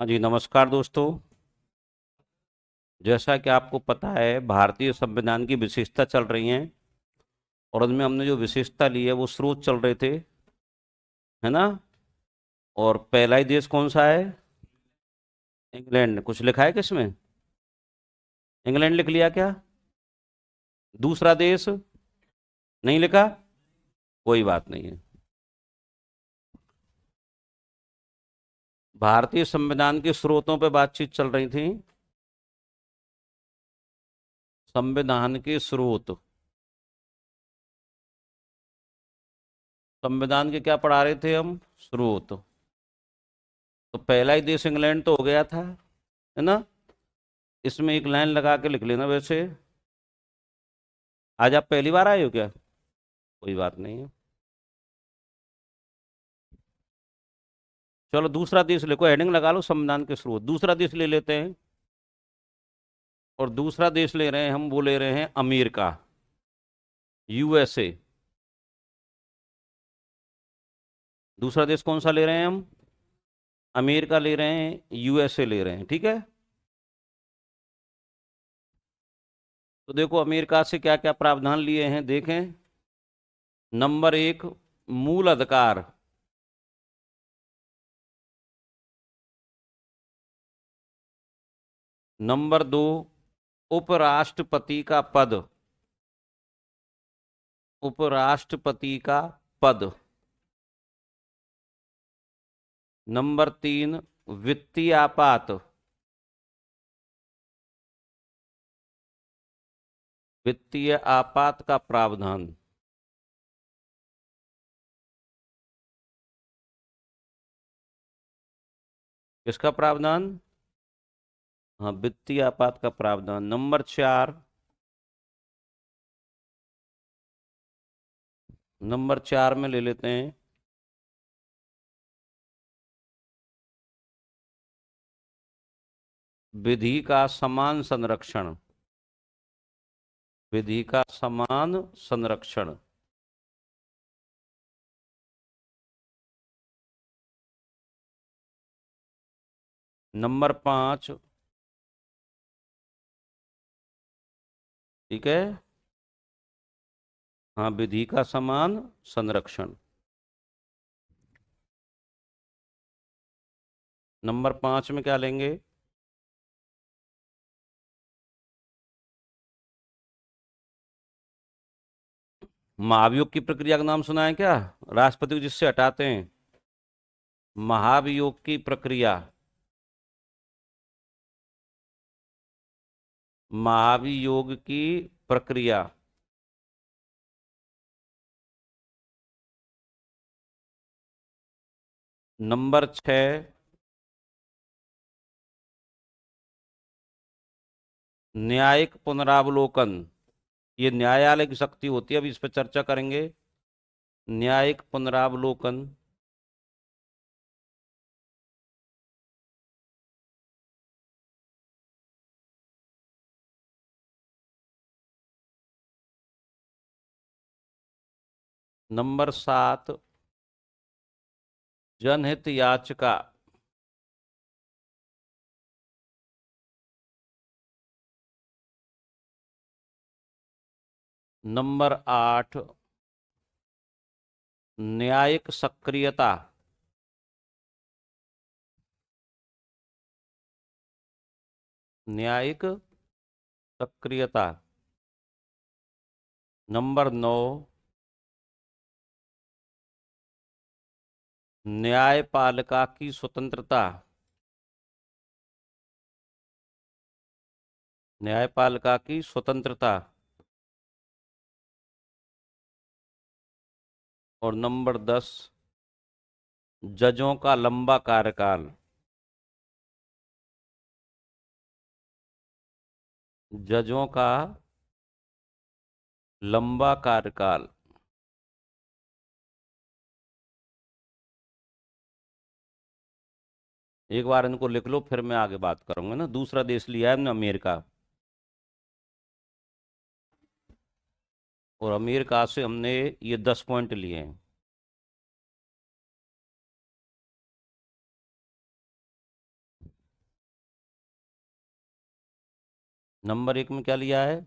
हाँ जी नमस्कार दोस्तों जैसा कि आपको पता है भारतीय संविधान की विशेषता चल रही हैं और उनमें हमने जो विशेषता ली है वो स्रोत चल रहे थे है ना और पहला ही देश कौन सा है इंग्लैंड कुछ लिखा है किसमें इंग्लैंड लिख लिया क्या दूसरा देश नहीं लिखा कोई बात नहीं है भारतीय संविधान के स्रोतों पर बातचीत चल रही थी संविधान के स्रोत संविधान के क्या पढ़ा रहे थे हम स्रोत तो पहला ही देश इंग्लैंड तो हो गया था है ना इसमें एक लाइन लगा के लिख लेना वैसे आज आप पहली बार आए हो क्या कोई बात नहीं है चलो दूसरा देश लिखो हेडिंग लगा लो संविधान के स्रोत दूसरा देश ले लेते हैं और दूसरा देश ले रहे हैं हम वो ले रहे हैं अमेरिका यूएसए दूसरा देश कौन सा ले रहे हैं हम अमेरिका ले रहे हैं यूएसए ले रहे हैं ठीक है तो देखो अमेरिका से क्या क्या प्रावधान लिए हैं देखें नंबर एक मूल अधिकार नंबर दो उपराष्ट्रपति का पद उपराष्ट्रपति का पद नंबर तीन वित्तीय आपात वित्तीय आपात का प्रावधान किसका प्रावधान हाँ वित्तीय आपात का प्रावधान नंबर चार नंबर चार में ले लेते हैं विधि का समान संरक्षण विधि का समान संरक्षण नंबर पांच ठीक है हाँ विधि का समान संरक्षण नंबर पांच में क्या लेंगे महाभियोग की प्रक्रिया का नाम सुना है क्या राष्ट्रपति को जिससे हटाते हैं महाभियोग की प्रक्रिया महाभियोग की प्रक्रिया नंबर छ न्यायिक पुनरावलोकन ये न्यायालय की शक्ति होती है अभी इस पर चर्चा करेंगे न्यायिक पुनरावलोकन नंबर सात जनहित याचिका नंबर आठ न्यायिक सक्रियता न्यायिक सक्रियता नंबर नौ न्यायपालिका की स्वतंत्रता न्यायपालिका की स्वतंत्रता और नंबर दस जजों का लंबा कार्यकाल जजों का लंबा कार्यकाल एक बार इनको लिख लो फिर मैं आगे बात करूंगा ना दूसरा देश लिया है हमने अमेरिका और अमेरिका से हमने ये दस पॉइंट लिए हैं नंबर एक में क्या लिया है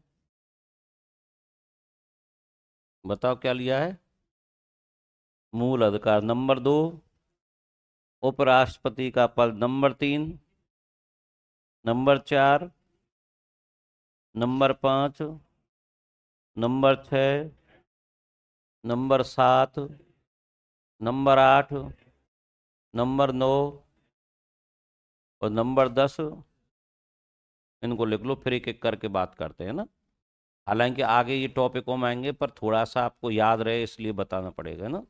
बताओ क्या लिया है मूल अधिकार नंबर दो उपराष्ट्रपति का पद नंबर तीन नंबर चार नंबर पाँच नंबर छ नंबर सात नंबर आठ नंबर नौ और नंबर दस इनको लिख लो फिर एक एक करके बात करते हैं ना हालांकि आगे ये टॉपिक में आएंगे पर थोड़ा सा आपको याद रहे इसलिए बताना पड़ेगा ना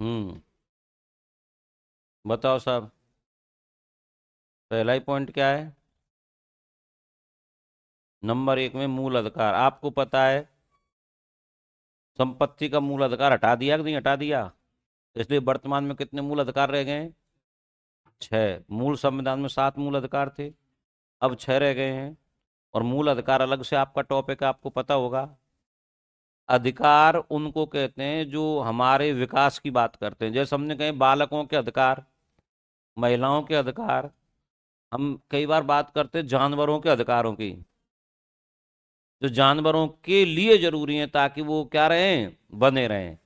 हम्म बताओ साहब पहला ही पॉइंट क्या है नंबर एक में मूल अधिकार आपको पता है संपत्ति का मूल अधिकार हटा दिया कि नहीं हटा दिया इसलिए वर्तमान में कितने मूल अधिकार रह गए छः मूल संविधान में सात मूल अधिकार थे अब छः रह गए हैं और मूल अधिकार अलग से आपका टॉपिक आपको पता होगा अधिकार उनको कहते हैं जो हमारे विकास की बात करते हैं जैसे हमने कहे बालकों के अधिकार महिलाओं के अधिकार हम कई बार बात करते हैं जानवरों के अधिकारों की जो जानवरों के लिए जरूरी हैं ताकि वो क्या रहें बने रहें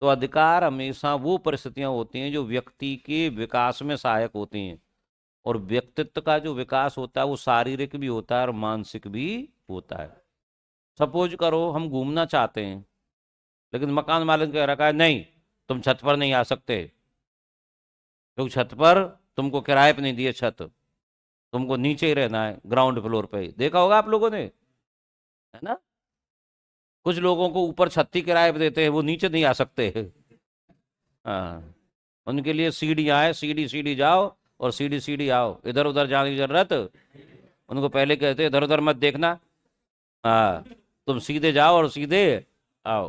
तो अधिकार हमेशा वो परिस्थितियाँ होती हैं जो व्यक्ति के विकास में सहायक होती हैं और व्यक्तित्व का जो विकास होता है वो शारीरिक भी होता है और मानसिक भी होता है सपोज करो हम घूमना चाहते हैं लेकिन मकान मालिक कह रखा है नहीं तुम छत पर नहीं आ सकते क्योंकि छत पर तुमको किराए पर नहीं दिए छत तुमको नीचे ही रहना है ग्राउंड फ्लोर पे देखा होगा आप लोगों ने है ना कुछ लोगों को ऊपर छत्ती किराए पर देते हैं वो नीचे नहीं आ सकते हाँ उनके लिए सीढ़ी आए सीढ़ी सीढ़ी जाओ और सीढ़ी सीढ़ी आओ इधर उधर जाने की जरूरत उनको पहले कहते इधर उधर मत देखना हाँ तुम सीधे जाओ और सीधे आओ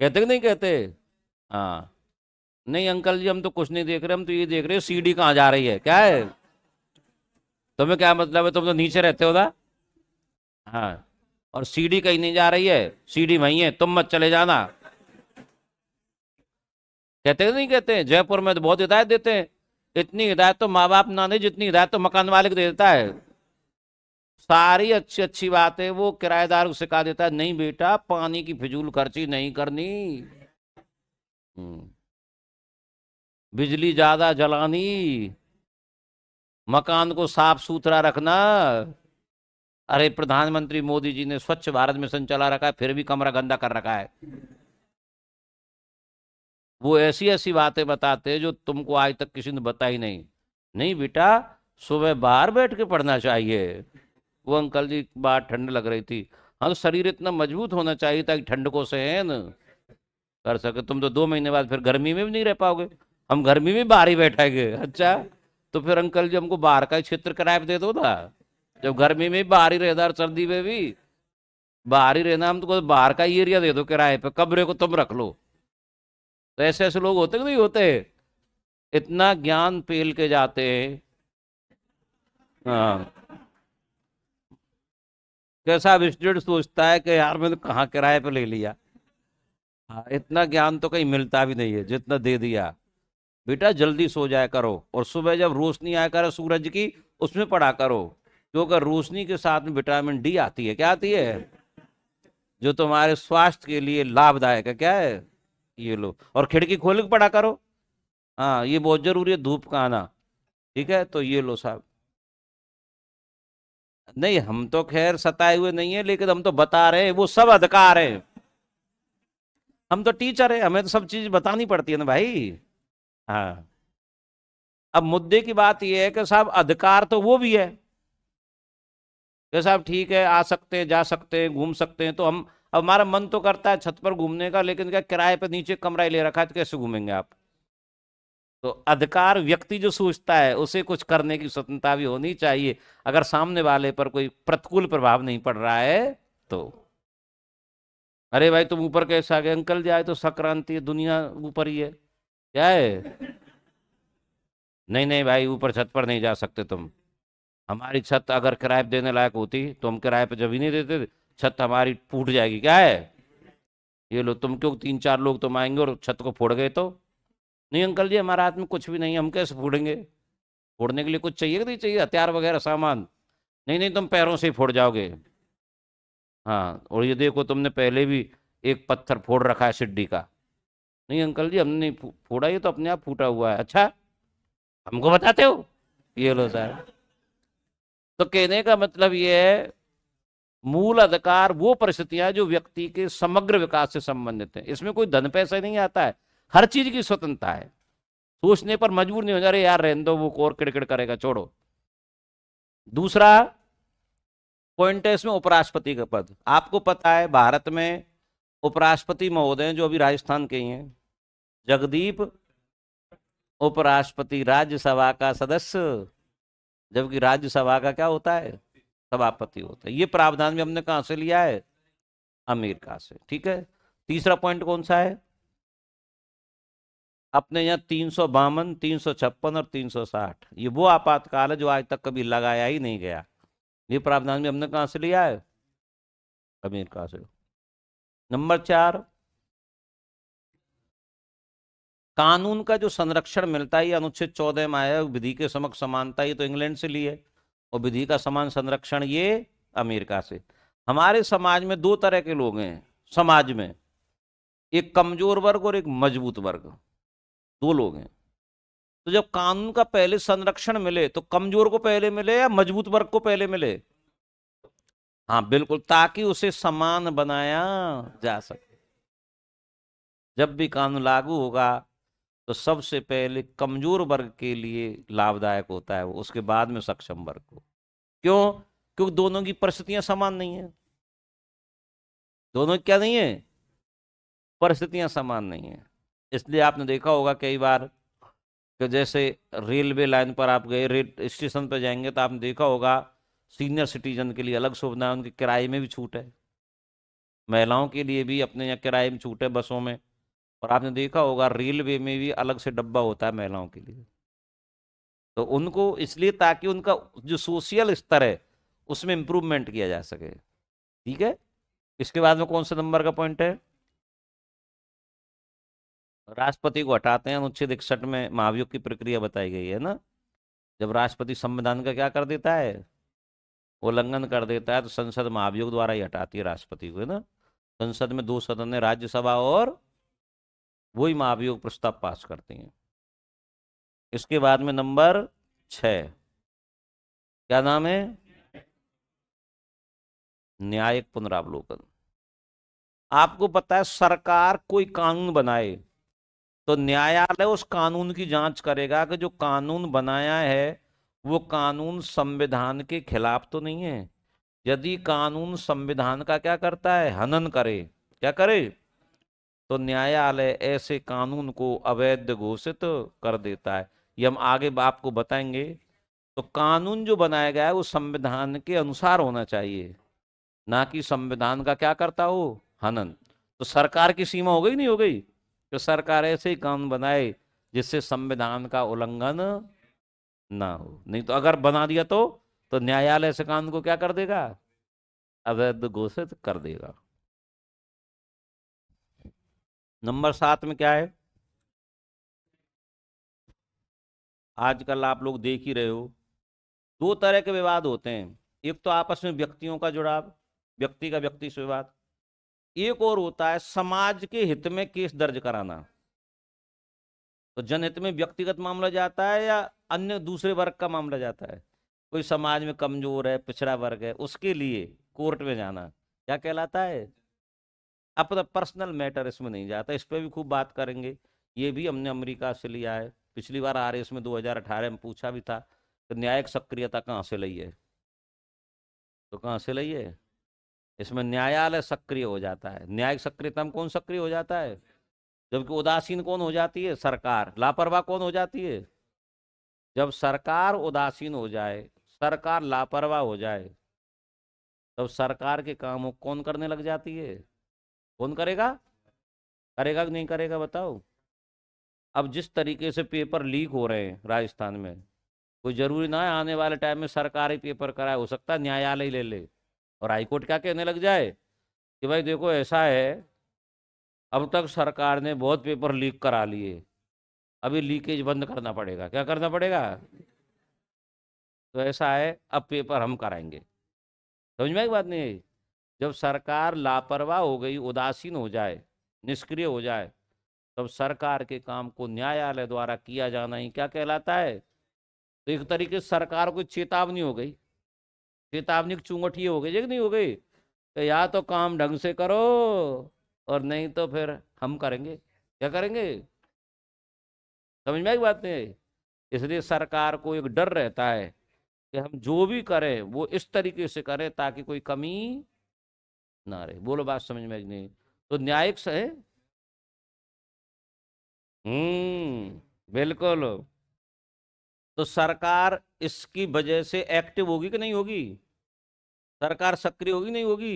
कहते कि नहीं कहते हाँ नहीं अंकल जी हम तो कुछ नहीं देख रहे हम तो ये देख रहे हो सीढ़ी कहाँ जा रही है क्या है तुम्हें क्या मतलब है तुम तो नीचे रहते हो ना हाँ और सीढ़ी कहीं नहीं जा रही है सीढ़ी वही है तुम मत चले जाना कहते नहीं कहते हैं जयपुर में तो बहुत हिदायत देते हैं इतनी हिदायत तो माँ बाप ना दे जितनी हिदायत तो मकान मालिक दे देता है सारी अच्छी अच्छी बातें वो किराएदार उसे कहा देता है नहीं बेटा पानी की फिजूल खर्ची नहीं करनी हम्म। बिजली ज्यादा जलानी मकान को साफ सुथरा रखना अरे प्रधानमंत्री मोदी जी ने स्वच्छ भारत मिशन चला रखा है फिर भी कमरा गंदा कर रखा है वो ऐसी ऐसी बातें बताते जो तुमको आज तक किसी ने बताई नहीं नहीं बेटा सुबह बाहर बैठ के पढ़ना चाहिए वो अंकल जी बाहर ठंड लग रही थी हाँ तो शरीर इतना मजबूत होना चाहिए ताकि ठंड को सहन कर सके तुम तो दो महीने बाद फिर गर्मी में भी नहीं रह पाओगे हम गर्मी में बाहर ही बैठाएंगे अच्छा तो फिर अंकल जी हमको बाहर का क्षेत्र किराए दे दो ना जब गर्मी में बाहर ही रहता सर्दी में भी बाहर ही रहना हम तो बाहर का एरिया दे दो किराए पे कमरे को तुम रख लो तो ऐसे ऐसे लोग होते नहीं होते इतना ज्ञान पेल के जाते हैं हाँ कैसा अब स्टूडेंट सोचता है कि यार मैंने तो कहाँ किराए पर ले लिया हाँ इतना ज्ञान तो कहीं मिलता भी नहीं है जितना दे दिया बेटा जल्दी सो जाया करो और सुबह जब रोशनी आया करो सूरज की उसमें पढ़ा करो क्योंकि रोशनी के साथ में विटामिन डी आती है क्या आती है जो तुम्हारे स्वास्थ्य के लिए लाभदायक है क्या है ये लो और खिड़की खोल के पढ़ा करो हाँ ये बहुत जरूरी है धूप का आना ठीक है तो ये लो साहब नहीं हम तो खैर सताए हुए नहीं है लेकिन हम तो बता रहे हैं वो सब अधिकार है हम तो टीचर है हमें तो सब चीज बतानी पड़ती है ना भाई हाँ अब मुद्दे की बात यह है कि साहब अधिकार तो वो भी है कि साहब ठीक है आ सकते हैं जा सकते हैं घूम सकते हैं तो हम अब हमारा मन तो करता है छत पर घूमने का लेकिन क्या किराए पर नीचे कमरा ले रखा है तो कैसे घूमेंगे आप तो अधिकार व्यक्ति जो सोचता है उसे कुछ करने की स्वतंत्रता भी होनी चाहिए अगर सामने वाले पर कोई प्रतिकूल प्रभाव नहीं पड़ रहा है तो अरे भाई तुम ऊपर कैसे आ गए अंकल जाए तो संक्रांति दुनिया ऊपर ही है क्या है नहीं नहीं भाई ऊपर छत पर नहीं जा सकते तुम हमारी छत अगर किराए देने लायक होती तो हम किराए पर जब ही नहीं देते छत हमारी टूट जाएगी क्या है ये लो तुम क्यों तीन चार लोग तुम आएंगे और छत को फोड़ गए तो नहीं अंकल जी हमारे हाथ में कुछ भी नहीं हम कैसे फोड़ेंगे फोड़ने के लिए कुछ चाहिए नहीं चाहिए हथियार वगैरह सामान नहीं नहीं तुम पैरों से ही फोड़ जाओगे हाँ और ये देखो तुमने पहले भी एक पत्थर फोड़ रखा है सिड्डी का नहीं अंकल जी हमने फोड़ा ये तो अपने आप फूटा हुआ है अच्छा हमको बताते हो ये लो सर तो कहने का मतलब ये है मूल अधिकार वो परिस्थितियां जो व्यक्ति के समग्र विकास से संबंधित है इसमें कोई धन पैसा नहीं आता है हर चीज की स्वतंत्रता है सोचने पर मजबूर नहीं हो जा रहे यार रहने दो वो कोर किड़किड़ करेगा छोड़ो दूसरा पॉइंट है इसमें उपराष्ट्रपति का पद आपको पता है भारत में उपराष्ट्रपति महोदय जो अभी राजस्थान के ही हैं जगदीप उपराष्ट्रपति राज्यसभा का सदस्य जबकि राज्यसभा का क्या होता है सभापति होता है ये प्रावधान भी हमने कहाँ से लिया है अमेरिका से ठीक है तीसरा पॉइंट कौन सा है अपने यहाँ तीन सौ बावन तीन सौ छप्पन और तीन सौ साठ ये वो आपातकाल है जो आज तक कभी लगाया ही नहीं गया ये प्रावधान भी हमने कहाँ से लिया है अमेरिका से नंबर चार कानून का जो संरक्षण मिलता है अनुच्छेद चौदह में आया विधि के समक्ष समानता ये तो इंग्लैंड से ली है और विधि का समान संरक्षण ये अमेरिका से हमारे समाज में दो तरह के लोग हैं समाज में एक कमजोर वर्ग और एक मजबूत वर्ग दो लोग हैं तो जब कानून का पहले संरक्षण मिले तो कमजोर को पहले मिले या मजबूत वर्ग को पहले मिले हाँ बिल्कुल ताकि उसे समान बनाया जा सके जब भी कानून लागू होगा तो सबसे पहले कमजोर वर्ग के लिए लाभदायक होता है वो उसके बाद में सक्षम वर्ग को क्यों क्योंकि दोनों की परिस्थितियां समान नहीं है दोनों क्या नहीं है परिस्थितियां समान नहीं है इसलिए आपने देखा होगा कई बार कि जैसे रेलवे लाइन पर आप गए रेल स्टेशन पर जाएंगे तो आपने देखा होगा सीनियर सिटीजन के लिए अलग सुविधा है उनके किराए में भी छूट है महिलाओं के लिए भी अपने यहाँ किराए में छूट है बसों में और आपने देखा होगा रेलवे में भी अलग से डब्बा होता है महिलाओं के लिए तो उनको इसलिए ताकि उनका जो सोशल स्तर है उसमें इम्प्रूवमेंट किया जा सके ठीक है इसके बाद में कौन से नंबर का पॉइंट है राष्ट्रपति को हटाते हैं अनुच्छेद इकसठ में महाभियोग की प्रक्रिया बताई गई है ना जब राष्ट्रपति संविधान का क्या कर देता है उल्लंघन कर देता है तो संसद महाभियोग द्वारा ही हटाती है राष्ट्रपति को है ना संसद में दो सदन है राज्यसभा और वही महाभियोग प्रस्ताव पास करती हैं इसके बाद में नंबर छ क्या नाम है न्यायिक पुनरावलोकन आपको पता है सरकार कोई कानून बनाए तो न्यायालय उस कानून की जांच करेगा कि जो कानून बनाया है वो कानून संविधान के खिलाफ तो नहीं है यदि कानून संविधान का क्या करता है हनन करे क्या करे तो न्यायालय ऐसे कानून को अवैध घोषित तो कर देता है ये हम आगे आपको बताएंगे तो कानून जो बनाया गया है वो संविधान के अनुसार होना चाहिए ना कि संविधान का क्या करता हो हनन तो सरकार की सीमा हो गई नहीं हो गई तो सरकार ऐसे ही कानून बनाए जिससे संविधान का उल्लंघन ना हो नहीं तो अगर बना दिया तो तो न्यायालय से कानून को क्या कर देगा अवैध घोषित कर देगा नंबर सात में क्या है आजकल आप लोग देख ही रहे हो दो तरह के विवाद होते हैं एक तो आपस में व्यक्तियों का जुड़ाव व्यक्ति का व्यक्ति से विवाद एक और होता है समाज के हित में केस दर्ज कराना तो जनहित में व्यक्तिगत मामला जाता है या अन्य दूसरे वर्ग का मामला जाता है कोई समाज में कमजोर है पिछड़ा वर्ग है उसके लिए कोर्ट में जाना क्या कहलाता है अपना पर्सनल मैटर इसमें नहीं जाता इस पर भी खूब बात करेंगे ये भी हमने अमेरिका से लिया है पिछली बार आर एस में 2018 में पूछा भी था तो न्यायिक सक्रियता कहाँ से ली है तो कहाँ से लई है इसमें न्यायालय सक्रिय हो जाता है न्यायिक सक्रियता में कौन सक्रिय हो जाता है जबकि उदासीन कौन हो जाती है सरकार लापरवाह कौन हो जाती है जब सरकार उदासीन हो जाए सरकार लापरवाह हो जाए तब सरकार के कामों कौन करने लग जाती है कौन करेगा करेगा कि नहीं करेगा बताओ अब जिस तरीके से पेपर लीक हो रहे हैं राजस्थान में कोई जरूरी ना है आने वाले टाइम में सरकारी पेपर कराए हो सकता है न्यायालय ले ले और हाईकोर्ट क्या कहने लग जाए कि भाई देखो ऐसा है अब तक सरकार ने बहुत पेपर लीक करा लिए अभी लीकेज बंद करना पड़ेगा क्या करना पड़ेगा तो ऐसा है अब पेपर हम कराएंगे समझ में बात नहीं है जब सरकार लापरवाह हो गई उदासीन हो जाए निष्क्रिय हो जाए तब सरकार के काम को न्यायालय द्वारा किया जाना ही क्या कहलाता है तो एक तरीके से सरकार को चेतावनी हो गई चेतावनी चुंगठी हो गई नहीं हो गई तो या तो काम ढंग से करो और नहीं तो फिर हम करेंगे क्या करेंगे समझ में आई बात नहीं इसलिए सरकार को एक डर रहता है कि हम जो भी करें वो इस तरीके से करें ताकि कोई कमी ना रहे बोलो बात समझ में नहीं तो न्यायिक से हम्म बिल्कुल तो सरकार इसकी वजह से एक्टिव होगी कि नहीं होगी सरकार सक्रिय होगी नहीं होगी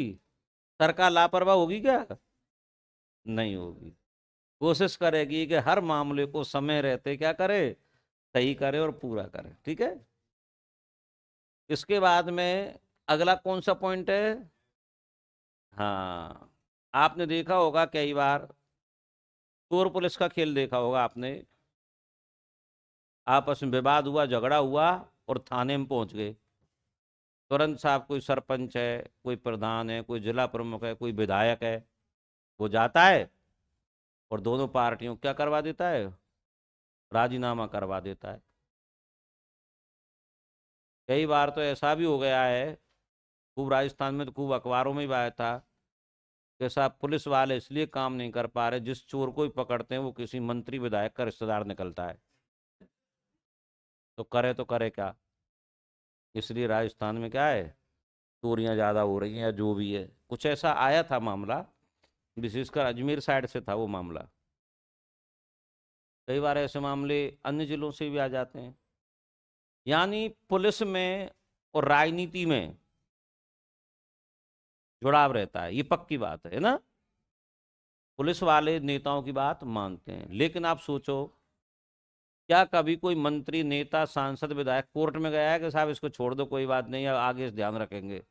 सरकार लापरवाह होगी क्या नहीं होगी कोशिश करेगी कि हर मामले को समय रहते क्या करे सही करे और पूरा करे ठीक है इसके बाद में अगला कौन सा पॉइंट है हाँ आपने देखा होगा कई बार चोर पुलिस का खेल देखा होगा आपने आपस में विवाद हुआ झगड़ा हुआ और थाने में पहुंच गए तुरंत साहब कोई सरपंच है कोई प्रधान है कोई जिला प्रमुख है कोई विधायक है वो जाता है और दोनों पार्टियों क्या करवा देता है राजीनामा करवा देता है कई बार तो ऐसा भी हो गया है खूब राजस्थान में तो खूब अखबारों में भी आया था कि साहब पुलिस वाले इसलिए काम नहीं कर पा रहे जिस चोर को भी पकड़ते हैं वो किसी मंत्री विधायक का रिश्तेदार निकलता है तो करे तो करे क्या इसलिए राजस्थान में क्या है चोरियाँ ज़्यादा हो रही हैं या जो भी है कुछ ऐसा आया था मामला विशेषकर अजमेर साइड से था वो मामला कई बार ऐसे मामले अन्य जिलों से भी आ जाते हैं यानी पुलिस में और राजनीति में जुड़ाव रहता है ये पक्की बात है ना पुलिस वाले नेताओं की बात मानते हैं लेकिन आप सोचो क्या कभी कोई मंत्री नेता सांसद विधायक कोर्ट में गया है कि साहब इसको छोड़ दो कोई बात नहीं अब आगे ध्यान रखेंगे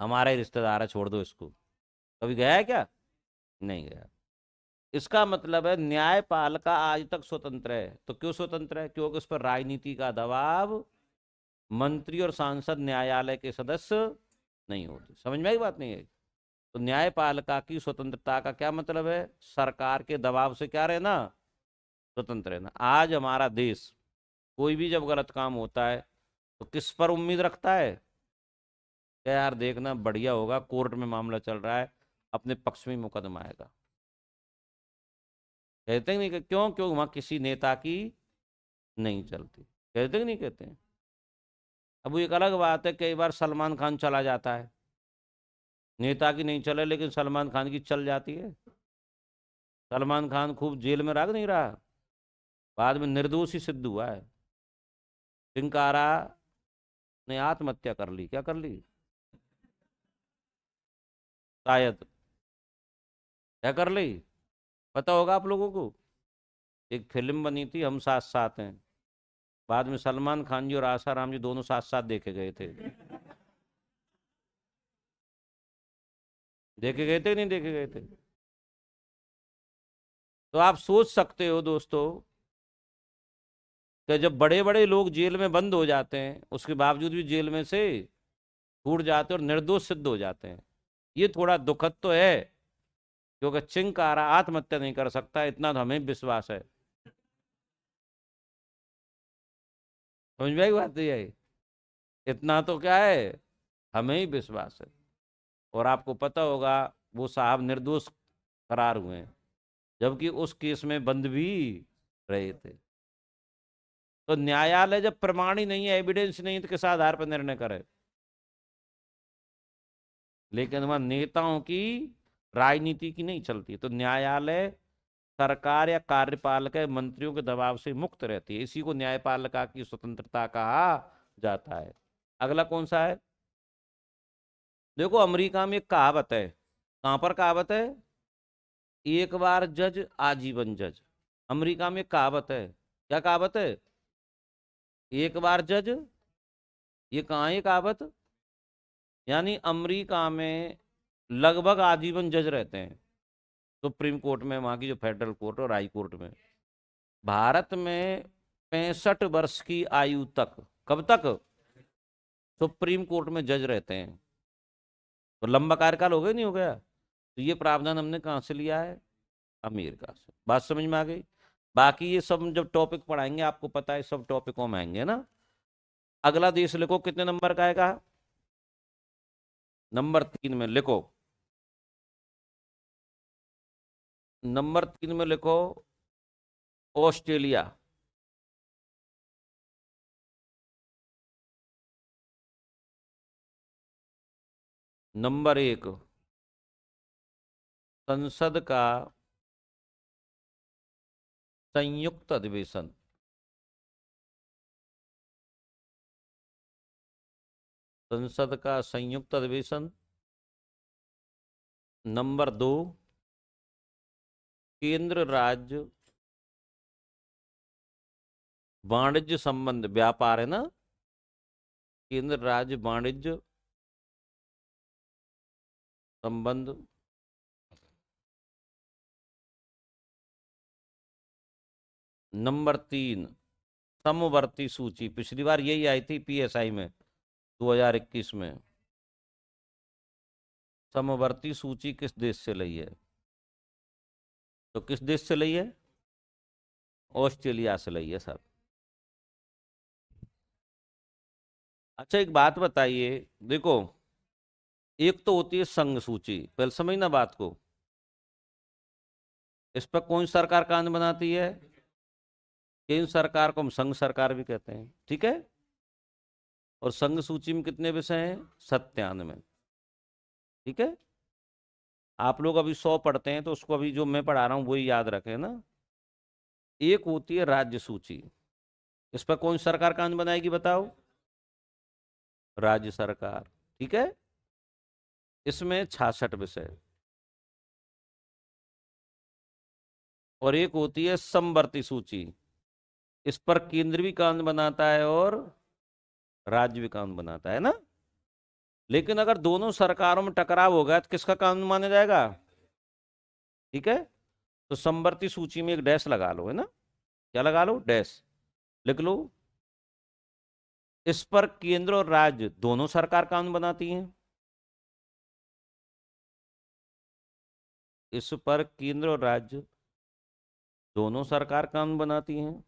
हमारा ही रिश्तेदार है छोड़ दो इसको कभी गया है क्या नहीं गया इसका मतलब है न्यायपालिका आज तक स्वतंत्र है तो क्यों स्वतंत्र है क्योंकि उस पर राजनीति का दबाव मंत्री और सांसद न्यायालय के सदस्य नहीं होते समझ में आई बात नहीं है तो न्यायपालिका की स्वतंत्रता का क्या मतलब है सरकार के दबाव से क्या रहना स्वतंत्र रहना आज हमारा देश कोई भी जब गलत काम होता है तो किस पर उम्मीद रखता है क्या यार देखना बढ़िया होगा कोर्ट में मामला चल रहा है अपने पक्ष में मुकदमा आएगा कहते नहीं कि क्यों क्यों वहां किसी नेता की नहीं चलती कहते नहीं कहते हैं अब एक अलग बात है कई बार सलमान खान चला जाता है नेता की नहीं चले लेकिन सलमान खान की चल जाती है सलमान खान खूब जेल में राग नहीं रहा बाद में निर्दोष ही सिद्ध हुआ है टिंकारा ने आत्महत्या कर ली क्या कर ली शायद क्या कर ली पता होगा आप लोगों को एक फिल्म बनी थी हम साथ साथ हैं बाद में सलमान खान जी और राम जी दोनों साथ साथ देखे गए थे देखे गए थे नहीं देखे गए थे तो आप सोच सकते हो दोस्तों कि तो जब बड़े बड़े लोग जेल में बंद हो जाते हैं उसके बावजूद भी जेल में से छूट जाते और निर्दोष सिद्ध हो जाते हैं ये थोड़ा दुखद तो है क्योंकि चिंक आ रहा आत्महत्या नहीं कर सकता इतना तो हमें विश्वास है समझ में बात तो यही इतना तो क्या है हमें ही विश्वास है और आपको पता होगा वो साहब निर्दोष करार हुए हैं जबकि उस केस में बंद भी रहे थे तो न्यायालय जब प्रमाण ही नहीं है एविडेंस नहीं है तो किस आधार पर निर्णय करे लेकिन वह नेताओं की राजनीति की नहीं चलती तो न्यायालय सरकार या कार्यपालिका मंत्रियों के दबाव से मुक्त रहती है इसी को न्यायपालिका की स्वतंत्रता कहा जाता है अगला कौन सा है देखो अमेरिका में एक कहावत है कहां पर कहावत है एक बार जज आजीवन जज अमेरिका में कहावत है क्या कहावत है एक बार जज ये कहाँ एक आवत यानी अमेरिका में लगभग आजीवन जज रहते हैं सुप्रीम कोर्ट में वहाँ की जो फेडरल कोर्ट और हाई कोर्ट में भारत में पैंसठ वर्ष की आयु तक कब तक सुप्रीम कोर्ट में जज रहते हैं तो लंबा कार्यकाल हो गया नहीं हो गया तो ये प्रावधान हमने कहाँ से लिया है अमेरिका से बात समझ में आ गई बाकी ये सब जब टॉपिक पढ़ाएंगे आपको पता है सब टॉपिकों में आएंगे ना अगला देश लिखो कितने नंबर का आएगा नंबर तीन में लिखो नंबर तीन में लिखो ऑस्ट्रेलिया नंबर एक संसद का संयुक्त अधिवेशन संसद का संयुक्त अधिवेशन नंबर दो केंद्र राज्य वाणिज्य संबंध व्यापार है ना केंद्र राज्य वाणिज्य संबंध नंबर तीन समवर्ती सूची पिछली बार यही आई थी पीएसआई में 2021 में समवर्ती सूची किस देश से ली है तो किस देश से ली है ऑस्ट्रेलिया से ली है सर अच्छा एक बात बताइए देखो एक तो होती है संघ सूची पहले समझना बात को इस पर कौन सरकार कानून बनाती है केंद्र सरकार को हम संघ सरकार भी कहते हैं ठीक है और संघ सूची में कितने विषय हैं में ठीक है आप लोग अभी सौ पढ़ते हैं तो उसको अभी जो मैं पढ़ा रहा हूँ वही याद रखें ना एक होती है राज्य सूची इस पर कौन सरकार कानून बनाएगी बताओ राज्य सरकार ठीक है इसमें छासठ विषय और एक होती है समवर्ती सूची इस पर केंद्र भी कानून बनाता है और राज्य भी कानून बनाता है ना लेकिन अगर दोनों सरकारों में टकराव हो गया तो किसका कानून माना जाएगा ठीक है तो संवर्ती सूची में एक डैश लगा लो है ना क्या लगा लो डैश लिख लो इस पर केंद्र और राज्य दोनों सरकार कानून बनाती हैं इस पर केंद्र और राज्य दोनों सरकार कानून बनाती हैं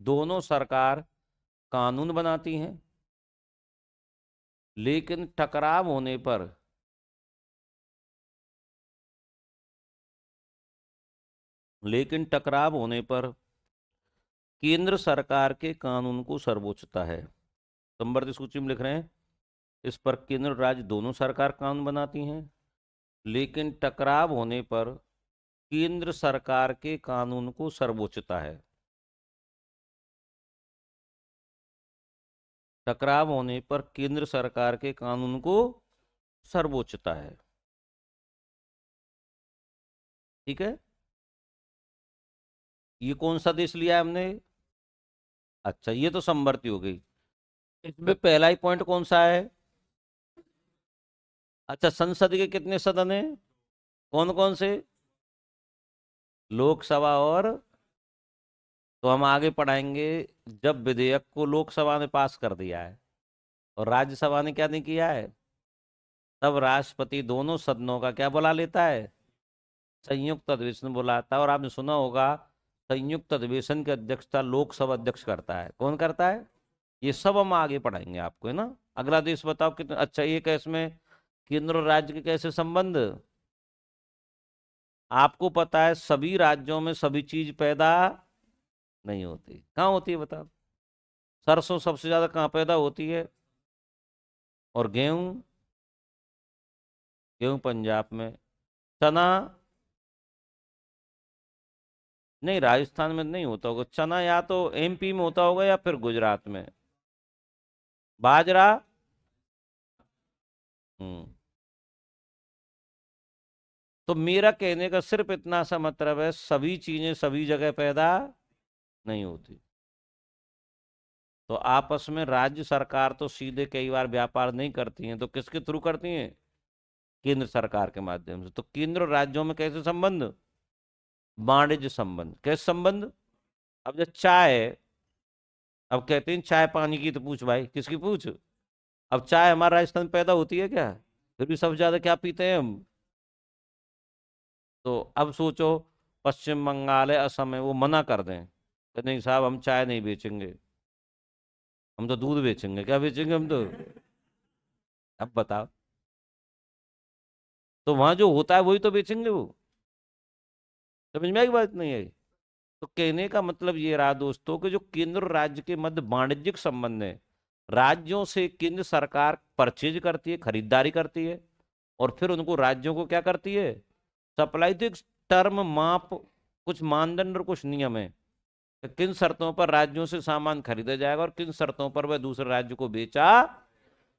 दोनों सरकार कानून बनाती हैं लेकिन टकराव होने पर लेकिन टकराव होने पर केंद्र सरकार के कानून को सर्वोच्चता है संबर्ध सूची में लिख रहे हैं इस पर केंद्र राज्य दोनों सरकार कानून बनाती हैं लेकिन टकराव होने पर केंद्र सरकार के कानून को सर्वोच्चता है टकराव होने पर केंद्र सरकार के कानून को सर्वोच्चता है ठीक है ये कौन सा देश लिया हमने अच्छा ये तो संवर्ती हो गई इसमें पहला ही पॉइंट कौन सा है अच्छा संसद के कितने सदन हैं कौन कौन से लोकसभा और तो हम आगे पढ़ाएंगे जब विधेयक को लोकसभा ने पास कर दिया है और राज्यसभा ने क्या नहीं किया है तब राष्ट्रपति दोनों सदनों का क्या बुला लेता है संयुक्त अधिवेशन बुलाता है और आपने सुना होगा संयुक्त अधिवेशन की अध्यक्षता लोकसभा अध्यक्ष करता है कौन करता है ये सब हम आगे पढ़ाएंगे आपको है ना अगला देश बताओ कितना अच्छा ये कैसे में केंद्र और राज्य के कैसे संबंध आपको पता है सभी राज्यों में सभी चीज पैदा नहीं होती कहाँ होती है बता सरसों सबसे ज़्यादा कहाँ पैदा होती है और गेहूँ गेहूँ पंजाब में चना नहीं राजस्थान में नहीं होता होगा चना या तो एमपी में होता होगा या फिर गुजरात में बाजरा हम्म। तो मेरा कहने का सिर्फ इतना सा मतलब है सभी चीजें सभी जगह पैदा नहीं होती तो आपस में राज्य सरकार तो सीधे कई बार व्यापार नहीं करती हैं तो किसके थ्रू करती हैं केंद्र सरकार के माध्यम से तो केंद्र और राज्यों में कैसे संबंध वाणिज्य संबंध कैसे संबंध अब जब चाय अब कहते हैं चाय पानी की तो पूछ भाई किसकी पूछ अब चाय हमारे राजस्थान पैदा होती है क्या फिर भी सबसे ज़्यादा क्या पीते हैं हम तो अब सोचो पश्चिम बंगाल है असम है वो मना कर दें कहते नहीं साहब हम चाय नहीं बेचेंगे हम तो दूध बेचेंगे क्या बेचेंगे हम तो अब बताओ तो वहां जो होता है वही तो बेचेंगे वो समझ में बात नहीं आई तो कहने का मतलब ये रहा दोस्तों कि जो केंद्र राज्य के मध्य वाणिज्यिक संबंध है राज्यों से केंद्र सरकार परचेज करती है खरीदारी करती है और फिर उनको राज्यों को क्या करती है सप्लाई तो एक टर्म माप कुछ मानदंड और कुछ नियम है तो किन शर्तों पर राज्यों से सामान खरीदा जाएगा और किन शर्तों पर वह दूसरे राज्य को बेचा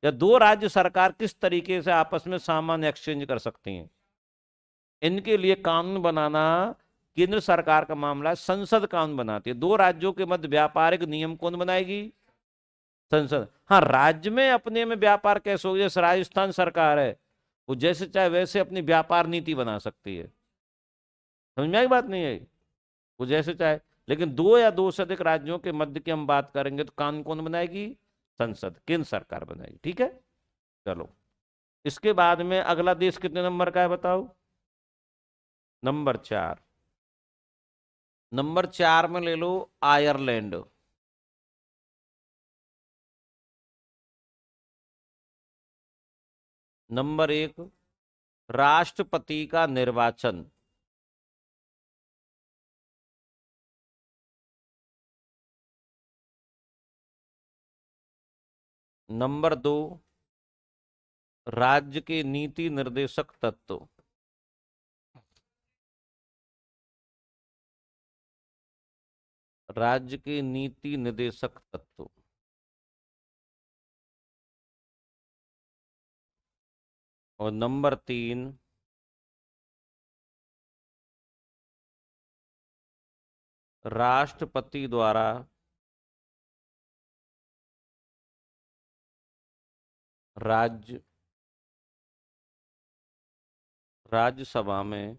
या दो राज्य सरकार किस तरीके से आपस में सामान एक्सचेंज कर सकती हैं इनके लिए कानून बनाना केंद्र सरकार का मामला है संसद कानून बनाती है दो राज्यों के मध्य व्यापारिक नियम कौन बनाएगी संसद हाँ राज्य में अपने में व्यापार कैसे होगा जैसे राजस्थान सरकार है वो जैसे चाहे वैसे अपनी व्यापार नीति बना सकती है समझ में आई बात नहीं आई वो जैसे चाहे लेकिन दो या दो से अधिक राज्यों के मध्य की हम बात करेंगे तो कानून कौन बनाएगी संसद केंद्र सरकार बनाएगी ठीक है चलो इसके बाद में अगला देश कितने नंबर का है बताओ नंबर चार नंबर चार में ले लो आयरलैंड नंबर एक राष्ट्रपति का निर्वाचन नंबर दो राज्य के नीति निर्देशक तत्व राज्य के नीति निर्देशक तत्व और नंबर तीन राष्ट्रपति द्वारा राज्य राज्यसभा में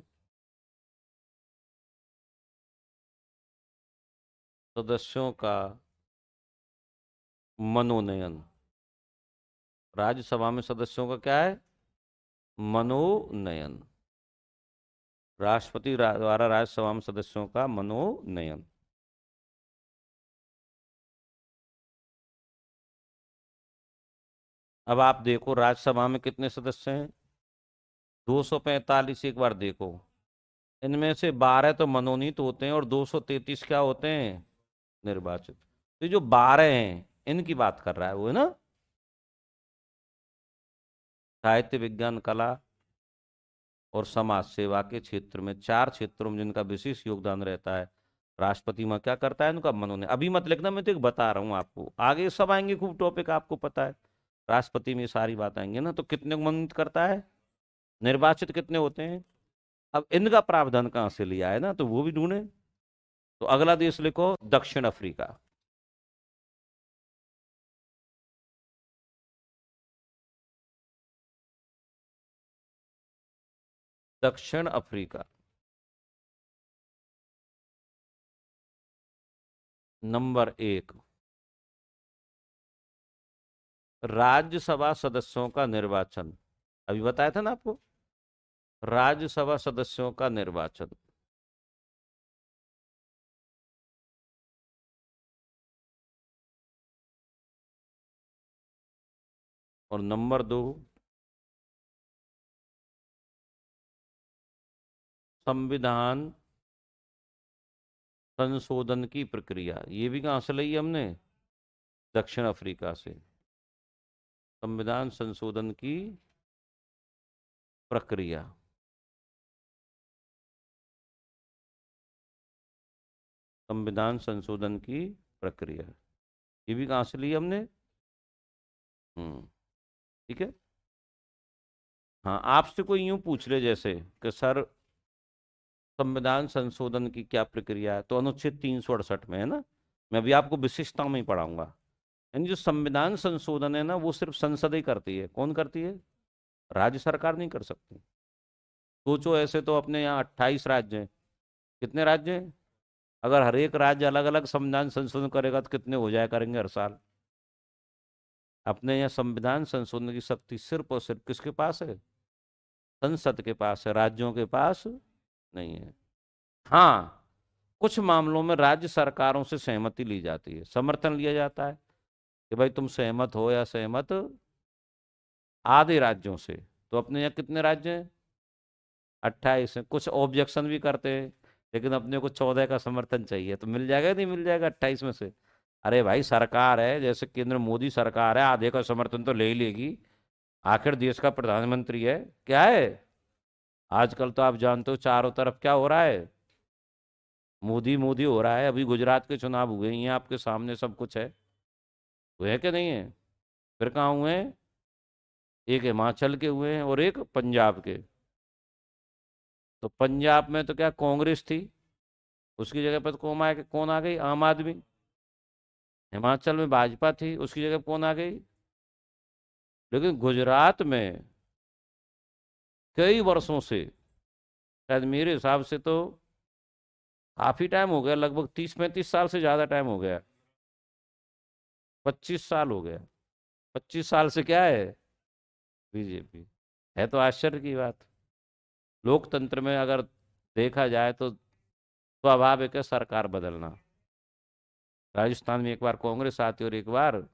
सदस्यों का मनोनयन राज्यसभा में सदस्यों का क्या है मनोनयन राष्ट्रपति द्वारा राज्यसभा में सदस्यों का मनोनयन अब आप देखो राज्यसभा में कितने सदस्य हैं 245 एक बार देखो इनमें से 12 तो मनोनीत होते हैं और 233 क्या होते हैं निर्वाचित तो जो 12 हैं इनकी बात कर रहा है वो है ना साहित्य विज्ञान कला और समाज सेवा के क्षेत्र में चार क्षेत्रों में जिनका विशेष योगदान रहता है राष्ट्रपति में क्या करता है उनका मनोनीत अभी मत लिखना मैं तो एक बता रहा हूँ आपको आगे सब आएंगे खूब टॉपिक आपको पता है राष्ट्रपति में सारी बात आएंगे ना तो कितने को मनोनीत करता है निर्वाचित कितने होते हैं अब इनका प्रावधान कहाँ से लिया है ना तो वो भी ढूंढे तो अगला देश लिखो दक्षिण अफ्रीका दक्षिण अफ्रीका नंबर एक राज्यसभा सदस्यों का निर्वाचन अभी बताया था ना आपको राज्यसभा सदस्यों का निर्वाचन और नंबर दो संविधान संशोधन की प्रक्रिया ये भी कहां से लई हमने दक्षिण अफ्रीका से संविधान संशोधन की प्रक्रिया संविधान संशोधन की प्रक्रिया ये भी कहाँ से ली हमने हम्म, ठीक है हाँ आपसे कोई यूं पूछ ले जैसे कि सर संविधान संशोधन की क्या प्रक्रिया है तो अनुच्छेद तीन सौ अड़सठ में है ना मैं अभी आपको विशिष्टता में ही पढ़ाऊंगा यानी जो संविधान संशोधन है ना वो सिर्फ संसद ही करती है कौन करती है राज्य सरकार नहीं कर सकती सोचो ऐसे तो अपने यहाँ अट्ठाईस राज्य हैं कितने राज्य हैं अगर हर एक राज्य अलग अलग संविधान संशोधन करेगा तो कितने हो जाए करेंगे हर साल अपने यहाँ संविधान संशोधन की शक्ति सिर्फ और सिर्फ किसके पास है संसद के पास है राज्यों के पास नहीं है हाँ कुछ मामलों में राज्य सरकारों से सहमति ली जाती है समर्थन लिया जाता है कि भाई तुम सहमत हो या सहमत आधे राज्यों से तो अपने यहाँ कितने राज्य हैं अट्ठाईस हैं कुछ ऑब्जेक्शन भी करते हैं लेकिन अपने को चौदह का समर्थन चाहिए तो मिल जाएगा नहीं मिल जाएगा अट्ठाईस में से अरे भाई सरकार है जैसे केंद्र मोदी सरकार है आधे का समर्थन तो ले ही लेगी आखिर देश का प्रधानमंत्री है क्या है आजकल तो आप जानते हो चारों तरफ क्या हो रहा है मोदी मोदी हो रहा है अभी गुजरात के चुनाव हुए हैं आपके सामने सब कुछ है हुए तो हैं कि नहीं है फिर कहाँ हुए हैं एक हिमाचल के हुए हैं और एक पंजाब के तो पंजाब में तो क्या कांग्रेस थी उसकी जगह पर तो कौन आया कौन आ गई आम आदमी हिमाचल में भाजपा थी उसकी जगह कौन आ गई लेकिन गुजरात में कई वर्षों से शायद मेरे हिसाब से तो काफ़ी टाइम हो गया लगभग तीस पैंतीस साल से ज़्यादा टाइम हो गया पच्चीस साल हो गया पच्चीस साल से क्या हम्म। है बीजेपी है तो आश्चर्य की बात लोकतंत्र में अगर देखा जाए तो स्वाभाविक तो है सरकार बदलना राजस्थान में एक बार कांग्रेस आती और एक बार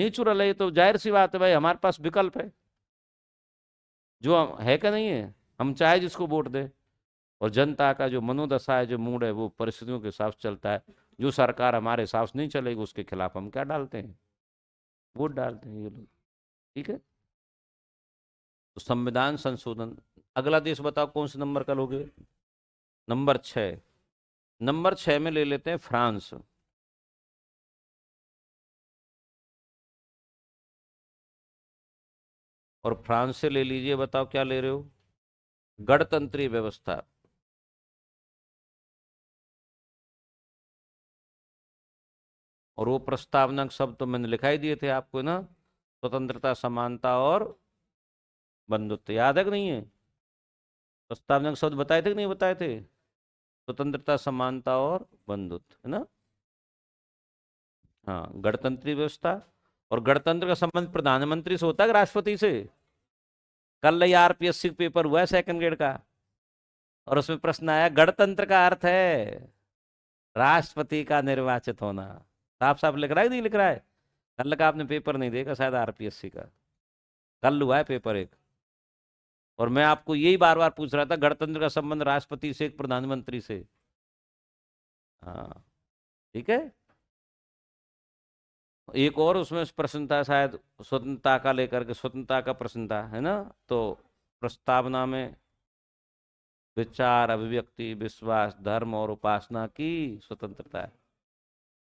नेचुरल है तो जाहिर सी बात है भाई हमारे पास विकल्प है जो है क्या नहीं है हम चाहे जिसको वोट दे और जनता का जो मनोदशा है जो मूड है वो परिस्थितियों के हिसाब से चलता है जो सरकार हमारे हिसाब से नहीं चलेगी उसके खिलाफ हम क्या डालते हैं वोट डालते हैं ये लोग ठीक है तो संविधान संशोधन अगला देश बताओ कौन से नंबर का लोगे नंबर छ नंबर छः में ले लेते हैं फ्रांस और फ्रांस से ले लीजिए बताओ क्या ले रहे हो गणतंत्री व्यवस्था और वो प्रस्तावना शब्द तो मैंने लिखाई दिए थे आपको ना स्वतंत्रता समानता और बंधुत्व याद है कि नहीं है प्रस्तावना शब्द बताए थे कि नहीं बताए थे स्वतंत्रता समानता और बंधुत्व है ना हाँ गणतंत्री व्यवस्था और गणतंत्र का संबंध प्रधानमंत्री से होता है राष्ट्रपति से कल ये आरपीएससी पेपर हुआ है सेकंड ग्रेड का और उसमें प्रश्न आया गणतंत्र का अर्थ है राष्ट्रपति का निर्वाचित होना साफ साफ लिख रहा है नहीं लिख रहा है कल का आपने पेपर नहीं देखा शायद आरपीएससी का कल हुआ है पेपर एक और मैं आपको यही बार बार पूछ रहा था गणतंत्र का संबंध राष्ट्रपति से एक प्रधानमंत्री से हाँ ठीक है एक और उसमें प्रश्न था शायद स्वतंत्रता का लेकर के स्वतंत्रता का प्रश्न था है ना तो प्रस्तावना में विचार अभिव्यक्ति विश्वास धर्म और उपासना की स्वतंत्रता है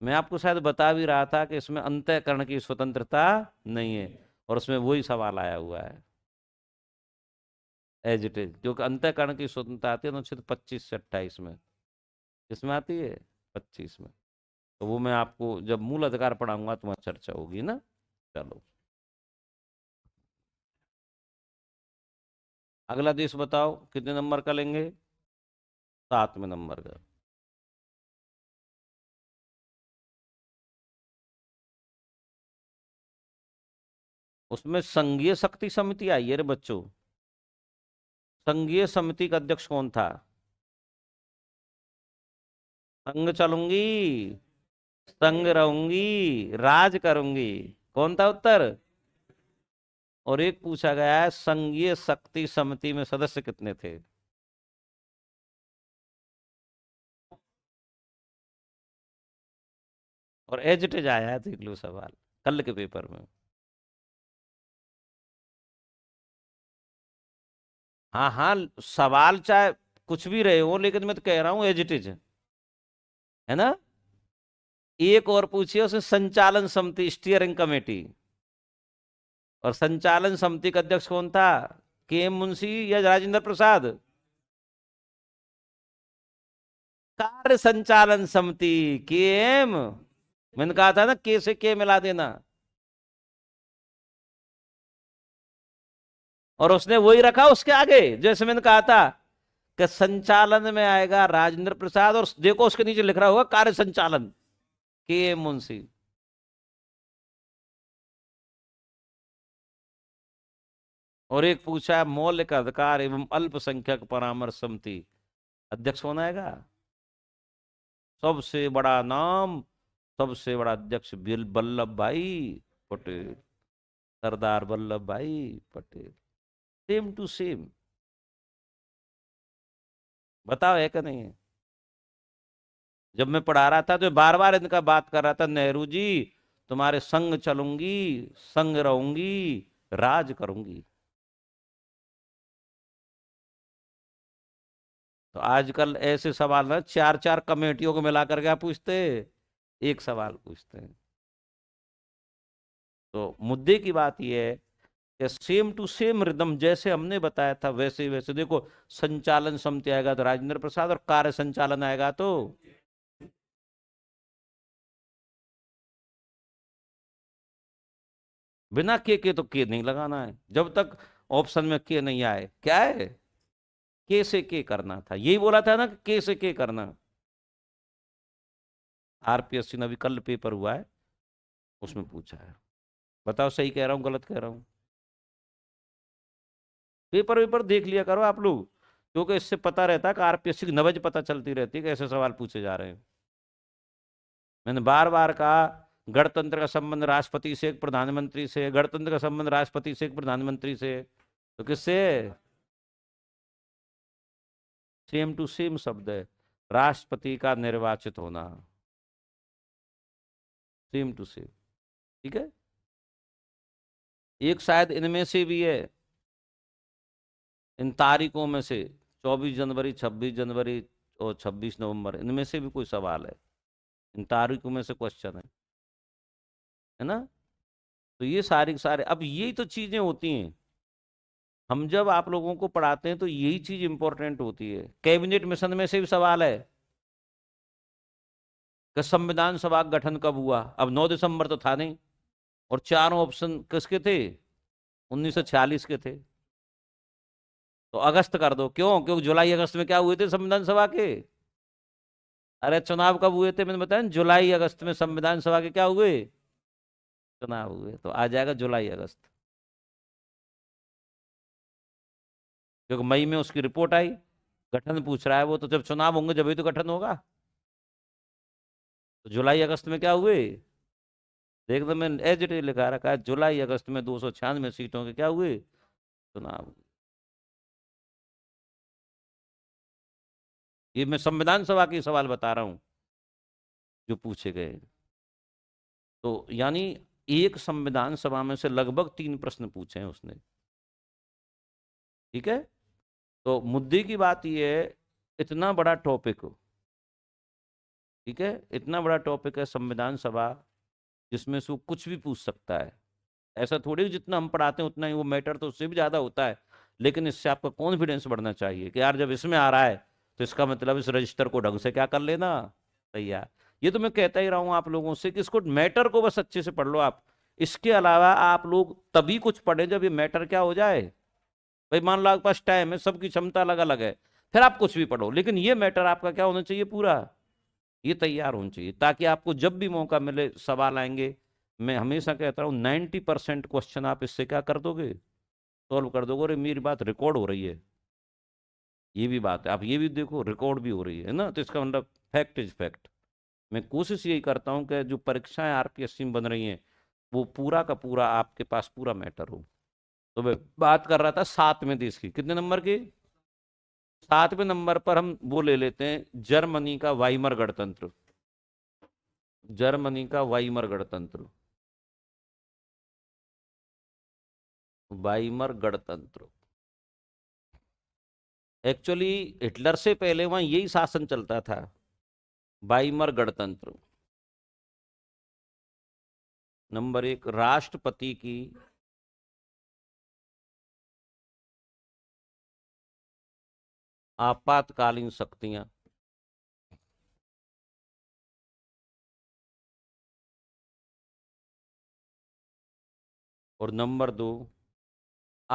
मैं आपको शायद बता भी रहा था कि इसमें अंत्यकरण की स्वतंत्रता नहीं है और उसमें वही सवाल आया हुआ है एज इट इज जो अंतकरण की स्वतंत्रता आती है अनुच्छेद तो पच्चीस से अट्ठाईस में किसमें आती है पच्चीस में तो वो मैं आपको जब मूल अधिकार पढ़ाऊंगा तो वहाँ चर्चा होगी ना चलो अगला देश बताओ कितने नंबर का लेंगे सातवें नंबर का उसमें संघीय शक्ति समिति आई है रे बच्चों संघीय समिति का अध्यक्ष कौन था संग चलूंगी संग रहूंगी राज करूंगी कौन था उत्तर और एक पूछा गया है संघीय शक्ति समिति में सदस्य कितने थे और एजिटेज आया है तो सवाल कल के पेपर में हाँ हाँ सवाल चाहे कुछ भी रहे हो लेकिन मैं तो कह रहा हूं एज इट इज है ना एक और पूछिए उसमें संचालन समिति स्टीयरिंग कमेटी और संचालन समिति का अध्यक्ष कौन था के एम मुंशी या राजेंद्र प्रसाद कार्य संचालन समिति के एम मैंने कहा था ना के से के मिला देना और उसने वही रखा उसके आगे जैसे मैंने कहा था कि संचालन में आएगा राजेंद्र प्रसाद और देखो उसके नीचे लिख रहा होगा कार्य संचालन के एम मुंशी और एक पूछा है मौलिक अधिकार एवं अल्पसंख्यक परामर्श समिति अध्यक्ष कौन आएगा सबसे बड़ा नाम सबसे बड़ा अध्यक्ष वल्लभ भाई पटेल सरदार वल्लभ भाई पटेल सेम टू सेम बताओ है क्या नहीं है जब मैं पढ़ा रहा था तो बार बार इनका बात कर रहा था नेहरू जी तुम्हारे संग चलूंगी संग रहूंगी राज करूंगी तो आजकल ऐसे सवाल ना चार चार कमेटियों को मिला क्या पूछते एक सवाल पूछते हैं तो मुद्दे की बात यह है या सेम टू सेम रिदम जैसे हमने बताया था वैसे वैसे देखो संचालन समिति आएगा तो राजेंद्र प्रसाद और कार्य संचालन आएगा तो बिना के के तो के नहीं लगाना है जब तक ऑप्शन में के नहीं आए क्या है के से के करना था यही बोला था ना के से के करना आरपीएससी ने अभी कल पेपर हुआ है उसमें पूछा है बताओ सही कह रहा हूं गलत कह रहा हूं पेपर वेपर देख लिया करो आप लोग क्योंकि इससे पता रहता है कि आरपीएससी की नवज पता चलती रहती है कि ऐसे सवाल पूछे जा रहे हैं मैंने बार बार कहा गणतंत्र का संबंध राष्ट्रपति से एक प्रधानमंत्री से गणतंत्र का संबंध राष्ट्रपति से एक प्रधानमंत्री से तो किससे सेम टू सेम शब्द है राष्ट्रपति का निर्वाचित होना सेम टू सेम ठीक है एक शायद इनमें से भी है इन तारीखों में से 24 जनवरी 26 जनवरी और 26 नवंबर इनमें से भी कोई सवाल है इन तारीखों में से क्वेश्चन है है ना तो ये सारी सारे अब यही तो चीज़ें होती हैं हम जब आप लोगों को पढ़ाते हैं तो यही चीज़ इंपॉर्टेंट होती है कैबिनेट मिशन में से भी सवाल है कि संविधान सभा गठन कब हुआ अब 9 दिसंबर तो था नहीं और चारों ऑप्शन किसके थे 1946 के थे तो अगस्त कर दो क्यों क्योंकि जुलाई अगस्त में क्या हुए थे संविधान सभा के अरे चुनाव कब हुए थे मैंने बताया जुलाई अगस्त में संविधान सभा के क्या हुए चुनाव हुए तो आ जाएगा जुलाई अगस्त क्योंकि मई में उसकी रिपोर्ट आई गठन पूछ रहा है वो तो जब चुनाव होंगे जब ही तो गठन होगा तो जुलाई अगस्त में क्या हुए देख दो मैंने एज लिखा रखा है जुलाई अगस्त में दो सौ छियानवे सीटों के क्या हुए चुनाव हुए ये मैं संविधान सभा के सवाल बता रहा हूं जो पूछे गए तो यानी एक संविधान सभा में से लगभग तीन प्रश्न पूछे हैं उसने ठीक है तो मुद्दे की बात यह है इतना बड़ा टॉपिक ठीक है इतना बड़ा टॉपिक है संविधान सभा जिसमें से कुछ भी पूछ सकता है ऐसा थोड़ी जितना हम पढ़ाते हैं उतना ही वो मैटर तो उससे भी ज़्यादा होता है लेकिन इससे आपका कॉन्फिडेंस बढ़ना चाहिए कि यार जब इसमें आ रहा है तो इसका मतलब इस रजिस्टर को ढंग से क्या कर लेना तैयार ये तो मैं कहता ही रहा हूँ आप लोगों से कि इसको मैटर को बस अच्छे से पढ़ लो आप इसके अलावा आप लोग तभी कुछ पढ़ें जब ये मैटर क्या हो जाए भाई मान लो आपके पास टाइम है सबकी क्षमता अलग अलग है फिर आप कुछ भी पढ़ो लेकिन ये मैटर आपका क्या होना चाहिए पूरा ये तैयार होना चाहिए ताकि आपको जब भी मौका मिले सवाल आएंगे मैं हमेशा कहता हूँ नाइन्टी परसेंट क्वेश्चन आप इससे क्या कर दोगे सॉल्व कर दोगे अरे मेरी बात रिकॉर्ड हो रही है ये भी बात है आप ये भी देखो रिकॉर्ड भी हो रही है ना तो इसका मतलब फैक्ट इज फैक्ट मैं कोशिश यही करता हूँ कि जो परीक्षाएं आर में बन रही हैं वो पूरा का पूरा आपके पास पूरा मैटर हो तो मैं बात कर रहा था सातवें देश की कितने नंबर की सातवें नंबर पर हम वो ले लेते हैं जर्मनी का वाइमर गणतंत्र जर्मनी का वाइमर गणतंत्र वाइमर गणतंत्र एक्चुअली हिटलर से पहले वहाँ यही शासन चलता था बाइमर गणतंत्र नंबर एक राष्ट्रपति की आपातकालीन शक्तियां और नंबर दो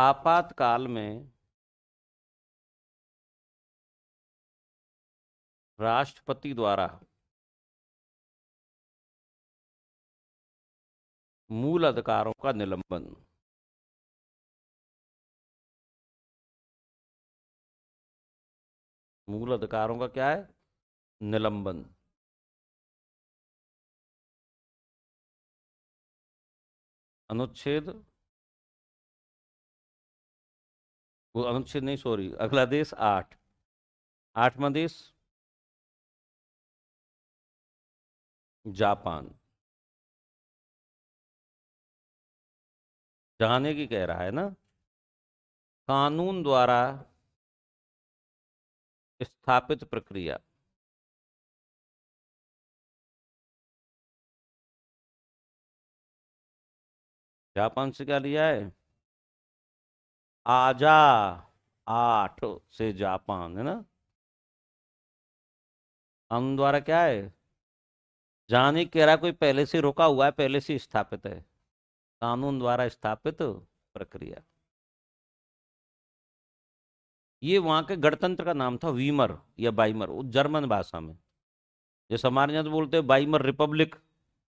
आपातकाल में राष्ट्रपति द्वारा मूल अधिकारों का निलंबन मूल अधिकारों का क्या है निलंबन अनुच्छेद अनुच्छेद नहीं सॉरी अगला देश आठ आठवा देश जापान जाने की कह रहा है ना कानून द्वारा स्थापित प्रक्रिया जापान से क्या लिया है आजा आठ से जापान है ना हम द्वारा क्या है नहीं कह रहा कोई पहले से रोका हुआ है पहले से स्थापित है कानून द्वारा स्थापित प्रक्रिया ये वहाँ के गणतंत्र का नाम था वीमर या बाइमर वो जर्मन भाषा में जैसे हमारे यहाँ तो बोलते हैं बाइमर रिपब्लिक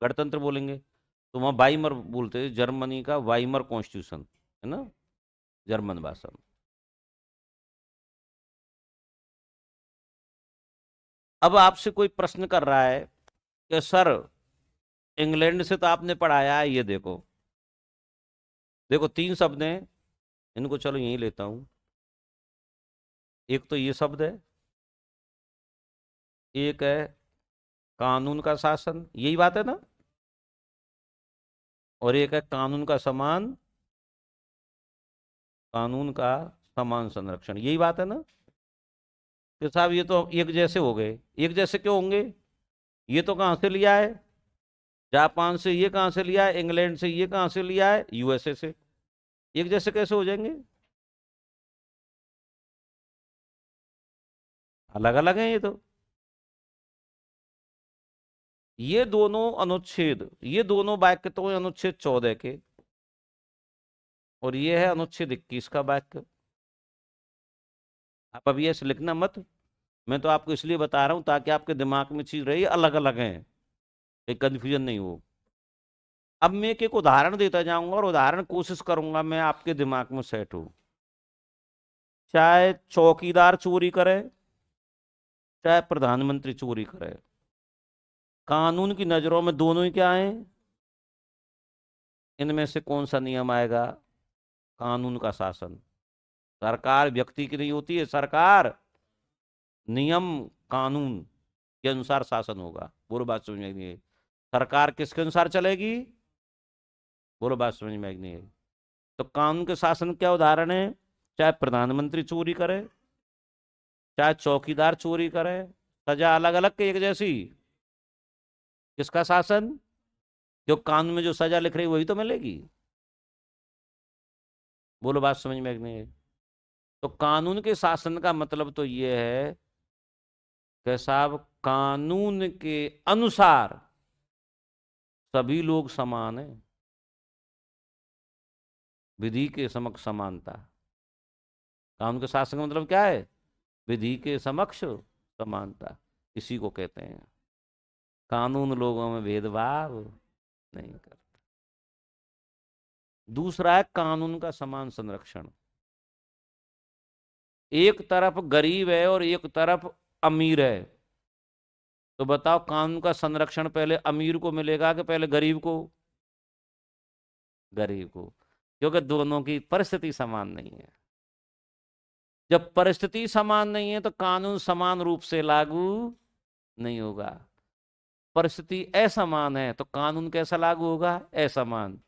गणतंत्र बोलेंगे तो वहाँ बाइमर बोलते हैं जर्मनी का वाइमर कॉन्स्टिट्यूशन है ना जर्मन भाषा में अब आपसे कोई प्रश्न कर रहा है कि सर इंग्लैंड से तो आपने पढ़ाया है ये देखो देखो तीन शब्द हैं इनको चलो यहीं लेता हूँ एक तो ये शब्द है एक है कानून का शासन यही बात है ना और एक है कानून का समान कानून का समान संरक्षण यही बात है ना कि साहब ये तो एक जैसे हो गए एक जैसे क्यों होंगे ये तो कहाँ से लिया है जापान से ये कहाँ से लिया है इंग्लैंड से ये कहाँ से लिया है यूएसए से एक जैसे कैसे हो जाएंगे अलग अलग हैं ये तो ये दोनों अनुच्छेद ये दोनों वाक्य तो अनुच्छेद चौदह के और ये है अनुच्छेद इक्कीस का वाक्य आप अभी ऐसे लिखना मत मैं तो आपको इसलिए बता रहा हूँ ताकि आपके दिमाग में चीज़ रही अलग अलग हैं एक कन्फ्यूजन नहीं हो अब मैं एक एक उदाहरण देता जाऊंगा और उदाहरण कोशिश करूंगा मैं आपके दिमाग में सेट हूँ चाहे चौकीदार चोरी करे चाहे प्रधानमंत्री चोरी करे कानून की नज़रों में दोनों ही क्या हैं इनमें से कौन सा नियम आएगा कानून का शासन सरकार व्यक्ति की नहीं होती है सरकार नियम कानून के अनुसार शासन होगा बोलो बात समझ में नहीं सरकार किसके अनुसार चलेगी बोलो बात समझ में नहीं तो कानून के शासन क्या उदाहरण है चाहे प्रधानमंत्री चोरी करे चाहे चौकीदार चोरी करे सजा अलग अलग के एक जैसी किसका शासन जो कानून में जो सजा लिख रही वही तो मिलेगी बोलो बात समझ में नहीं तो कानून के शासन का मतलब तो ये है कि साहब कानून के अनुसार सभी लोग समान हैं विधि के समक्ष समानता कानून के शासन का मतलब क्या है विधि के समक्ष समानता इसी को कहते हैं कानून लोगों में भेदभाव नहीं करता दूसरा है कानून का समान संरक्षण एक तरफ गरीब है और एक तरफ अमीर है तो बताओ कानून का संरक्षण पहले अमीर को मिलेगा कि पहले गरीब को गरीब को क्योंकि दोनों की परिस्थिति समान नहीं है जब परिस्थिति समान नहीं है तो कानून समान रूप से लागू नहीं होगा परिस्थिति असमान है तो कानून कैसा लागू होगा असमान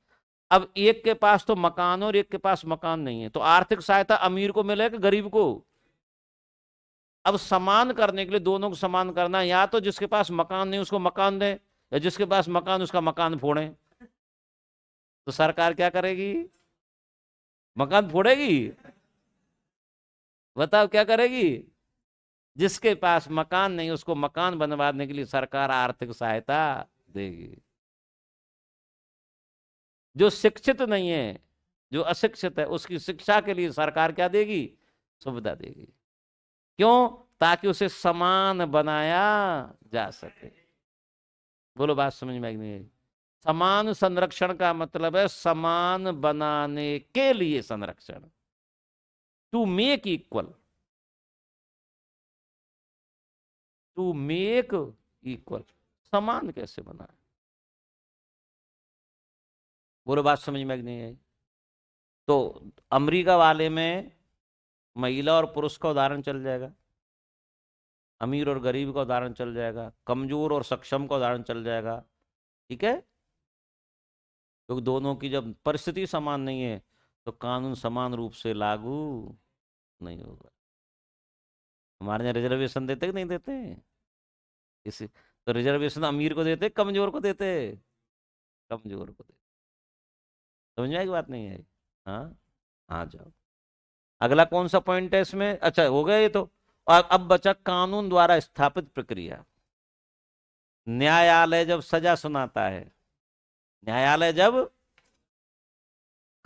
अब एक के पास तो मकान और एक के पास मकान नहीं है तो आर्थिक सहायता अमीर को मिले कि गरीब को अब समान करने के लिए दोनों को समान करना या तो जिसके पास मकान नहीं उसको मकान दे या जिसके पास मकान उसका मकान फोड़े तो सरकार क्या करेगी मकान फोड़ेगी बताओ क्या करेगी जिसके पास मकान नहीं उसको मकान बनवाने के लिए सरकार आर्थिक सहायता देगी जो शिक्षित नहीं है जो अशिक्षित है उसकी शिक्षा के लिए सरकार क्या देगी सुविधा देगी क्यों ताकि उसे समान बनाया जा सके बोलो बात समझ में आई समान संरक्षण का मतलब है समान बनाने के लिए संरक्षण to make equal to make equal समान कैसे बनाए बोलो बात समझ में नहीं आई तो अमेरिका वाले में महिला और पुरुष का उदाहरण चल जाएगा अमीर और गरीब का उदाहरण चल जाएगा कमजोर और सक्षम का उदाहरण चल जाएगा ठीक है क्योंकि दोनों की जब परिस्थिति समान नहीं है तो कानून समान रूप से लागू नहीं होगा हमारे यहाँ रिजर्वेशन देते कि नहीं देते इस तो रिजर्वेशन अमीर को देते कमजोर को देते कमजोर को देते समझ में आई बात नहीं है हाँ आ हाँ, जाओ अगला कौन सा पॉइंट है इसमें अच्छा हो गया ये तो और अब बचा कानून द्वारा स्थापित प्रक्रिया न्यायालय जब सजा सुनाता है न्यायालय जब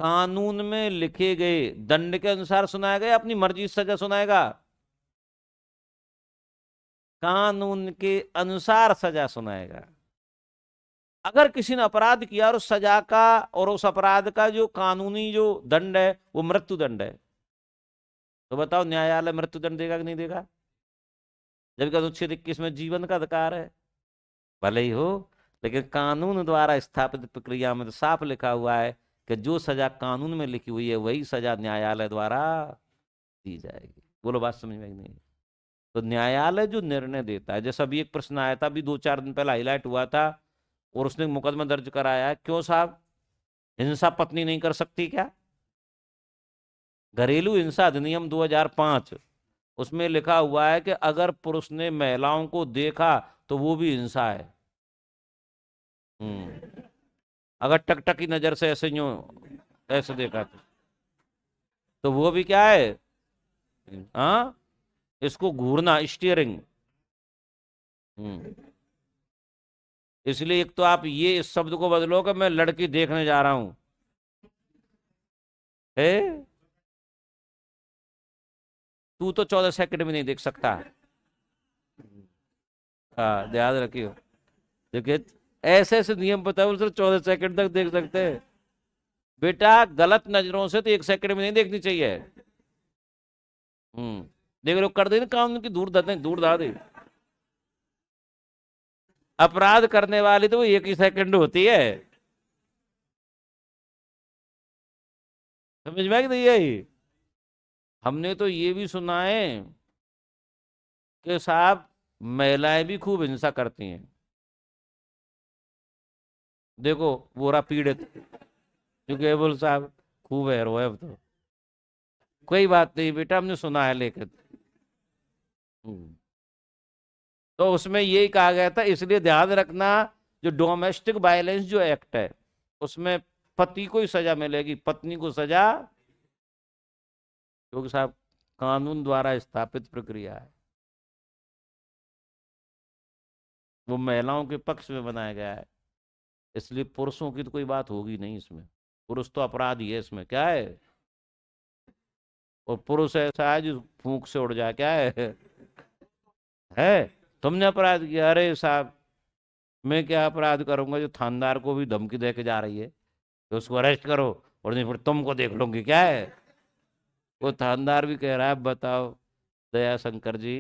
कानून में लिखे गए दंड के अनुसार सुनाएगा अपनी मर्जी सजा सुनाएगा कानून के अनुसार सजा सुनाएगा अगर किसी ने अपराध किया और उस सजा का और उस अपराध का जो कानूनी जो दंड है वो मृत्यु दंड है तो बताओ न्यायालय मृत्युदंड देगा कि नहीं देगा जबकि अनुच्छेद इक्कीस में जीवन का अधिकार है भले ही हो लेकिन कानून द्वारा स्थापित प्रक्रिया में तो साफ लिखा हुआ है कि जो सजा कानून में लिखी हुई है वही सजा न्यायालय द्वारा दी जाएगी बोलो बात समझ में नहीं तो न्यायालय जो निर्णय देता है जैसा अभी एक प्रश्न आया था अभी दो चार दिन पहले हाईलाइट हुआ था और उसने मुकदमा दर्ज कराया है क्यों साहब हिंसा पत्नी नहीं कर सकती क्या घरेलू हिंसा अधिनियम 2005 उसमें लिखा हुआ है कि अगर पुरुष ने महिलाओं को देखा तो वो भी हिंसा है हम्म। अगर टकटकी नजर से ऐसे यू ऐसे देखा तो, तो वो भी क्या है हाँ इसको घूरना स्टीयरिंग हम्म। इसलिए एक तो आप ये इस शब्द को बदलो कि मैं लड़की देखने जा रहा हूं है तू तो चौदह सेकंड में नहीं देख सकता हाँ याद रखियो देखिए ऐसे ऐसे नियम बताओ सिर्फ चौदह सेकंड तक देख सकते हैं बेटा गलत नजरों से तो एक सेकंड में नहीं देखनी चाहिए हम्म देख लो कर देने काम की दूर दाते दूर धा दे अपराध करने वाली तो वो एक ही सेकंड होती है समझ में आई यही हमने तो ये भी सुना है कि साहब महिलाएं भी खूब हिंसा करती हैं देखो बोरा पीड़ित क्योंकि बोल साहब खूब है रो अब तो कोई बात नहीं बेटा हमने सुना है लेकिन हम्म। तो उसमें यही कहा गया था इसलिए ध्यान रखना जो डोमेस्टिक वायलेंस जो एक्ट है उसमें पति को ही सजा मिलेगी पत्नी को सजा क्योंकि साहब कानून द्वारा स्थापित प्रक्रिया है वो महिलाओं के पक्ष में बनाया गया है इसलिए पुरुषों की तो कोई बात होगी नहीं इसमें पुरुष तो अपराध ही है इसमें क्या है और पुरुष ऐसा है जो फूक से उड़ जाए क्या है है तुमने अपराध किया अरे साहब मैं क्या अपराध करूंगा जो थानदार को भी धमकी दे के जा रही है तो उसको अरेस्ट करो और नहीं फिर तुमको देख लूंगी क्या है वो थानदार भी कह रहा है बताओ दया शंकर जी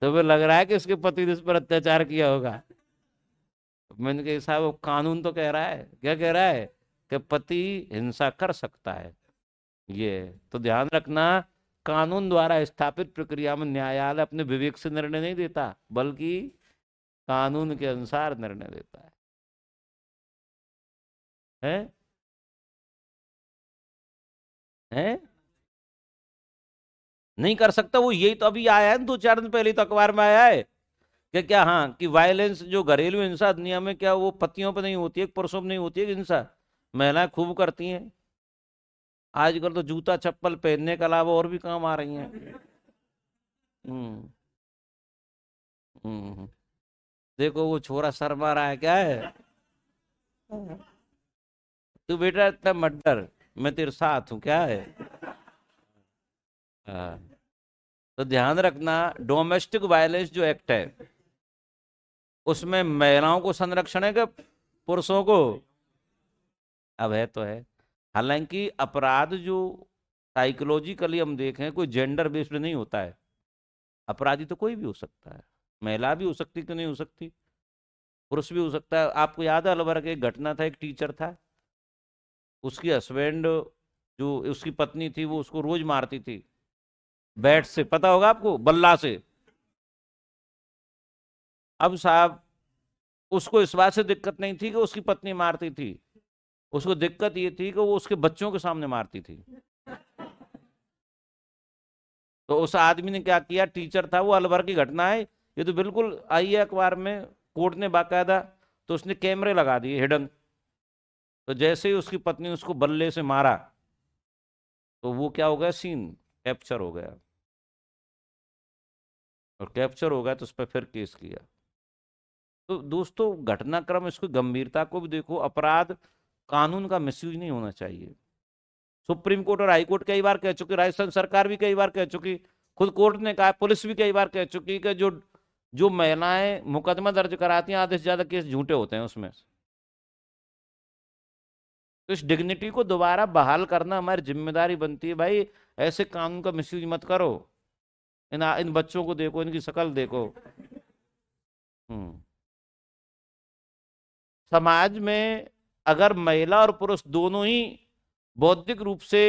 तुम्हें तो लग रहा है कि उसके पति ने उस पर अत्याचार किया होगा तो मैंने कहा साहब कानून तो कह रहा है क्या कह रहा है कि पति हिंसा कर सकता है ये तो ध्यान रखना कानून द्वारा स्थापित प्रक्रिया में न्यायालय अपने विवेक से निर्णय नहीं देता बल्कि कानून के अनुसार निर्णय देता है है? है नहीं कर सकता वो यही तो अभी आया है दो चार दिन पहले तो अखबार में आया है कि क्या हाँ कि वायलेंस जो घरेलू हिंसा दुनिया में क्या वो पतियों पर नहीं होती है पुरुषों पर नहीं होती है हिंसा महिलाएं खूब करती हैं आजकल तो जूता चप्पल पहनने के अलावा और भी काम आ रही हैं हम्म। हम्म, हम्म। देखो वो छोरा सर रहा है क्या है हाँ। तू बेटा इतना मर्डर मैं तेरे साथ हूँ क्या है आ, हाँ। तो ध्यान रखना डोमेस्टिक वायलेंस जो एक्ट है उसमें महिलाओं को संरक्षण है क्या पुरुषों को अब है तो है हालांकि अपराध जो साइकोलॉजिकली हम देखें कोई जेंडर बेस्ड नहीं होता है अपराधी तो कोई भी हो सकता है महिला भी हो सकती कि तो नहीं हो सकती पुरुष भी हो सकता है आपको याद है अलवर के एक घटना था एक टीचर था उसकी हस्बैंड जो उसकी पत्नी थी वो उसको रोज मारती थी बैट से पता होगा आपको बल्ला से अब साहब उसको इस बात से दिक्कत नहीं थी कि उसकी पत्नी मारती थी उसको दिक्कत ये थी कि वो उसके बच्चों के सामने मारती थी तो उस आदमी ने क्या किया टीचर था वो अलवर की घटना है ये तो बिल्कुल आई है अखबार में कोर्ट ने बाकायदा तो उसने कैमरे लगा दिए हिडन तो जैसे ही उसकी पत्नी उसको बल्ले से मारा तो वो क्या हो गया सीन कैप्चर हो गया और कैप्चर हो गया तो उस पर फिर केस किया तो दोस्तों घटनाक्रम इसकी गंभीरता को भी देखो अपराध कानून का मिसयूज नहीं होना चाहिए सुप्रीम कोर्ट और हाई कोर्ट कई बार कह चुकी राजस्थान सरकार भी कई बार कह चुकी खुद कोर्ट ने कहा पुलिस भी कई बार कह चुकी कि जो जो महिलाएं मुकदमा दर्ज कराती हैं आधे से ज़्यादा केस झूठे होते हैं उसमें तो इस डिग्निटी को दोबारा बहाल करना हमारी जिम्मेदारी बनती है भाई ऐसे कानून का मिस मत करो इन इन बच्चों को देखो इनकी शक्ल देखो हम्म। समाज में अगर महिला और पुरुष दोनों ही बौद्धिक रूप से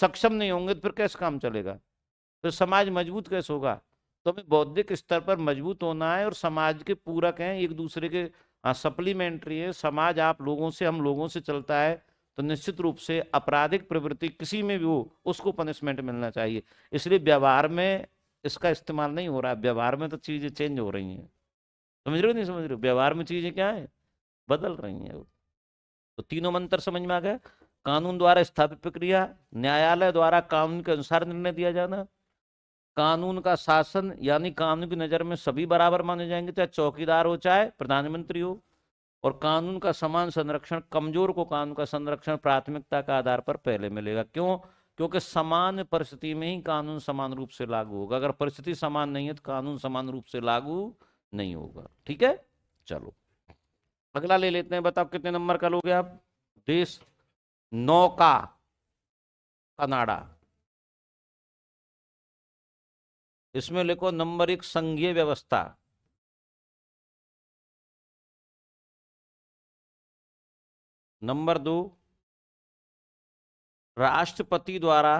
सक्षम नहीं होंगे तो फिर कैसे काम चलेगा फिर तो समाज मजबूत कैसे होगा तो हमें बौद्धिक स्तर पर मजबूत होना है और समाज के पूरक हैं एक दूसरे के हाँ सप्लीमेंट्री है समाज आप लोगों से हम लोगों से चलता है तो निश्चित रूप से आपराधिक प्रवृत्ति किसी में भी हो उसको पनिशमेंट मिलना चाहिए इसलिए व्यवहार में इसका इस्तेमाल नहीं हो रहा है व्यवहार में तो चीज़ें चेंज हो रही हैं समझ रहे हो नहीं समझ रहे हो व्यवहार में चीज़ें क्या है बदल रही हैं तो तीनों मंत्र समझ में आ गया कानून द्वारा स्थापित प्रक्रिया न्यायालय द्वारा कानून के अनुसार निर्णय दिया जाना कानून का शासन यानी कानून की नज़र में सभी बराबर माने जाएंगे चाहे चौकीदार हो चाहे प्रधानमंत्री हो और कानून का समान संरक्षण कमजोर को कानून का संरक्षण प्राथमिकता के आधार पर पहले मिलेगा क्यों क्योंकि समान परिस्थिति में ही कानून समान रूप से लागू होगा अगर परिस्थिति समान नहीं है तो कानून समान रूप से लागू नहीं होगा ठीक है चलो अगला ले लेते हैं बताओ कितने नंबर का लोगे आप देश नौका कनाडा इसमें लिखो नंबर एक संघीय व्यवस्था नंबर दो राष्ट्रपति द्वारा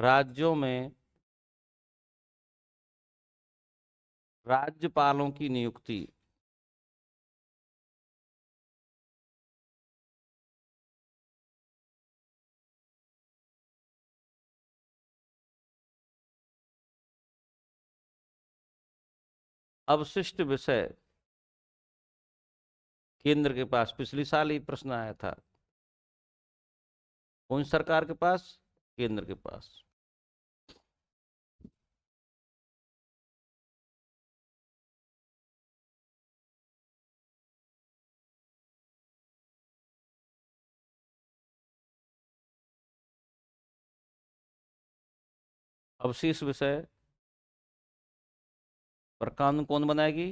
राज्यों में राज्यपालों की नियुक्ति अवशिष्ट विषय केंद्र के पास पिछले साल ही प्रश्न आया था कौन सरकार के पास केंद्र के पास अवशिष्ट विषय पर कानून कौन बनाएगी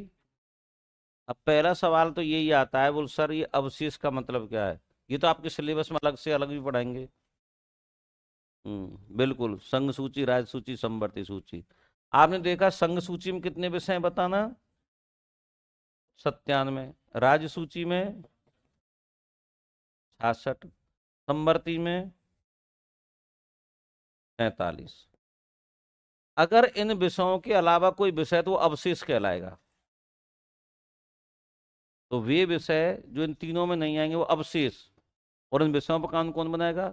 अब पहला सवाल तो यही आता है बोल सर ये अवशेष का मतलब क्या है ये तो आपके सिलेबस में अलग से अलग भी पढ़ाएंगे हम्म, बिल्कुल संघ सूची राज्य सूची संवर्ती सूची आपने देखा संघ सूची में कितने विषय बताना सत्यानवे राज्य सूची में छियासठ संवर्ती में पैतालीस अगर इन विषयों के अलावा कोई विषय तो अवशेष कहलाएगा तो वे विषय जो इन तीनों में नहीं आएंगे वो अवशेष और इन विषयों पर कानून कौन बनाएगा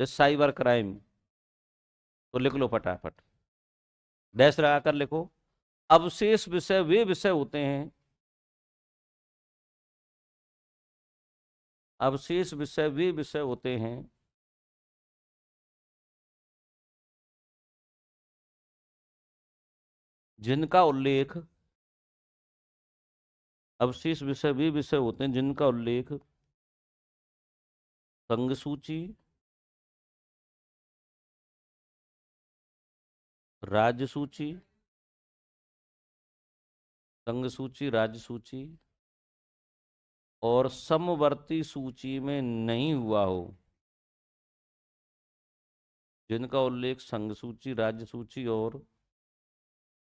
जैसे साइबर क्राइम तो लिख लो फटाफट डैश लगाकर कर लिखो अवशेष विषय वे विषय होते हैं अवशेष विषय वे विषय होते हैं जिनका उल्लेख अवशेष विषय वे विषय होते हैं जिनका उल्लेख संघ सूची राज्य सूची संघ सूची राज्य सूची और समवर्ती सूची में नहीं हुआ हो जिनका उल्लेख संघ सूची राज्य सूची और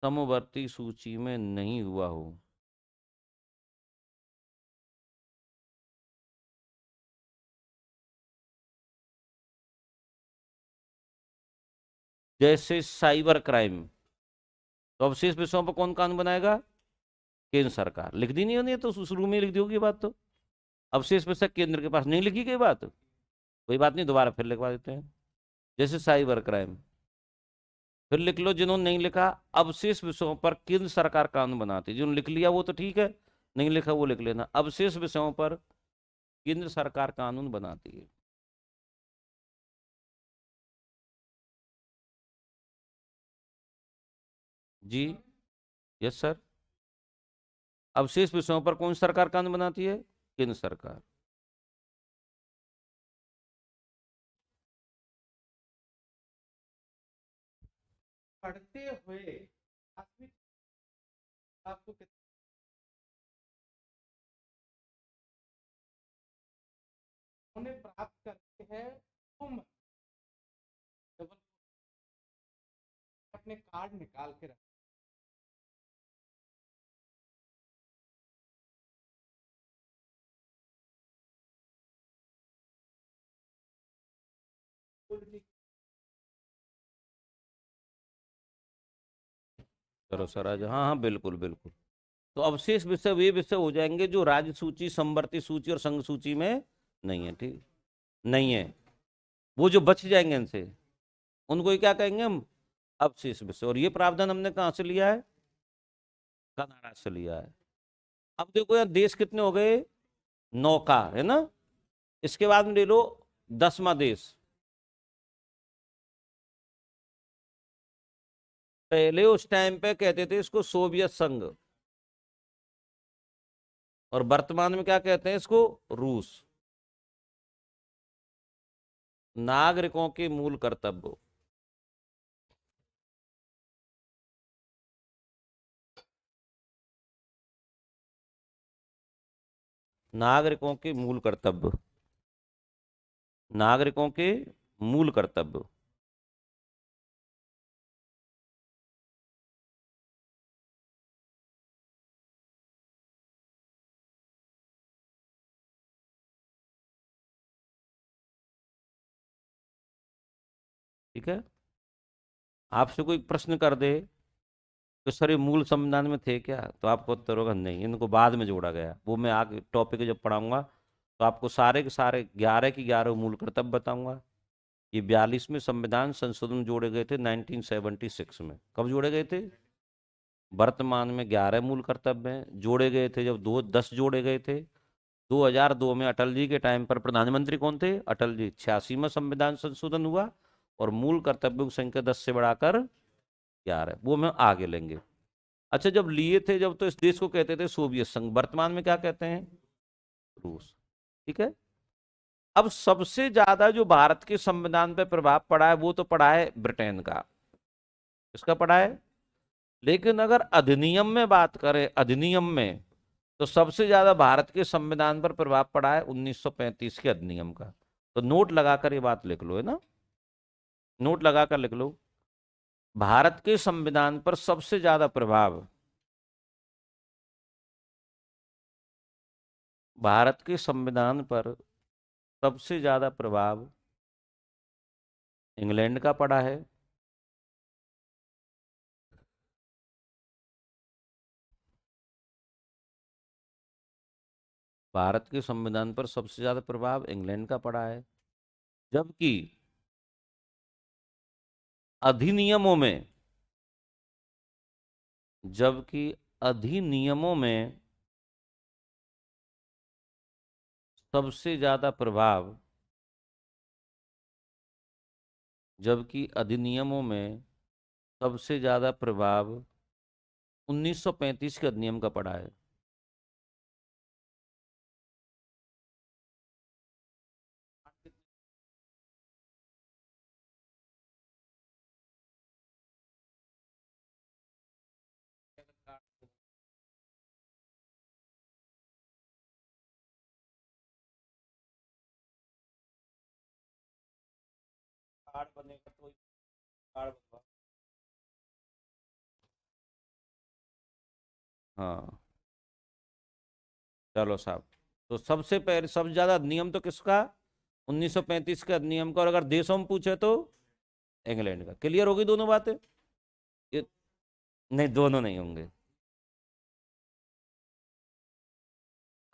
समवर्ती सूची में नहीं हुआ हो जैसे साइबर क्राइम तो अब शेष विषयों पर कौन कानून बनाएगा केंद्र सरकार लिख दी नहीं होनी तो शुरू में लिख दी होगी बात तो अब शेष विषय केंद्र के पास नहीं लिखी गई बात कोई बात नहीं दोबारा फिर लिखवा देते हैं जैसे साइबर क्राइम फिर लिख लो जिन्होंने नहीं लिखा अब शेष विषयों पर केंद्र सरकार कानून बनाती जिन्होंने लिख लिया वो तो ठीक है नहीं लिखा वो लिख लेना अब शेष विषयों पर केंद्र सरकार कानून बनाती है जी यस सर अब शेष विषयों पर कौन सरकार कानून बनाती है केंद्र सरकार पढ़ते हुए आपको उन्हें प्राप्त करते हैं तुम अपने कार्ड निकाल के रख Thank you. करो आज हाँ हाँ बिल्कुल बिल्कुल तो अवशेष विषय वे विषय हो जाएंगे जो राज्य सूची संवर्ती सूची और संघ सूची में नहीं है ठीक नहीं है वो जो बच जाएंगे इनसे उनको ही क्या कहेंगे हम अवशेष विषय और ये प्रावधान हमने कहाँ से लिया है कनाडा से लिया है अब देखो यार देश कितने हो गए नौका है ना इसके बाद में ले लो दसवा देश पहले उस टाइम पे कहते थे इसको सोवियत संघ और वर्तमान में क्या कहते हैं इसको रूस नागरिकों के मूल कर्तव्य नागरिकों के मूल कर्तव्य नागरिकों के मूल कर्तव्य ठीक है आपसे कोई प्रश्न कर दे तो सर ये मूल संविधान में थे क्या तो आपको उत्तर होगा नहीं इनको बाद में जोड़ा गया वो मैं आगे टॉपिक जब पढ़ाऊंगा तो आपको सारे के सारे ग्यारह की ग्यारह मूल कर्तव्य बताऊंगा ये बयालीसवें संविधान संशोधन जोड़े गए थे 1976 में कब जोड़े गए थे वर्तमान में ग्यारह मूल कर्तव्य हैं जोड़े गए थे जब दो दस जोड़े गए थे 2002 में अटल जी के टाइम पर प्रधानमंत्री कौन थे अटल जी छियासीवा संविधान संशोधन हुआ और मूल कर्तव्यों की संख्या दस से बढ़ाकर ग्यारह वो हम आगे लेंगे अच्छा जब लिए थे जब तो इस देश को कहते थे सोवियत संघ वर्तमान में क्या कहते हैं रूस ठीक है अब सबसे ज्यादा जो भारत के संविधान पर प्रभाव पड़ा है वो तो पड़ा है ब्रिटेन का इसका पड़ा है लेकिन अगर अधिनियम में बात करें अधिनियम में तो सबसे ज्यादा भारत के संविधान पर प्रभाव पड़ा है 1935 के अधिनियम का तो नोट लगाकर ये बात लिख लो है ना नोट लगा कर लिख लो भारत के संविधान पर सबसे ज्यादा प्रभाव भारत के संविधान पर सबसे ज्यादा प्रभाव इंग्लैंड का पड़ा है भारत के संविधान पर सबसे ज्यादा प्रभाव इंग्लैंड का पड़ा है जबकि अधिनियमों में जबकि अधिनियमों में सबसे ज्यादा प्रभाव जबकि अधिनियमों में सबसे ज्यादा प्रभाव 1935 के अधिनियम का पड़ा है कार्ड बनेगा तो कार्ड बनवा हाँ चलो साहब तो सबसे पहले सबसे ज़्यादा नियम तो किसका 1935 का नियम का और अगर देशों में पूछे तो इंग्लैंड का क्लियर होगी दोनों बातें ये नहीं दोनों नहीं होंगे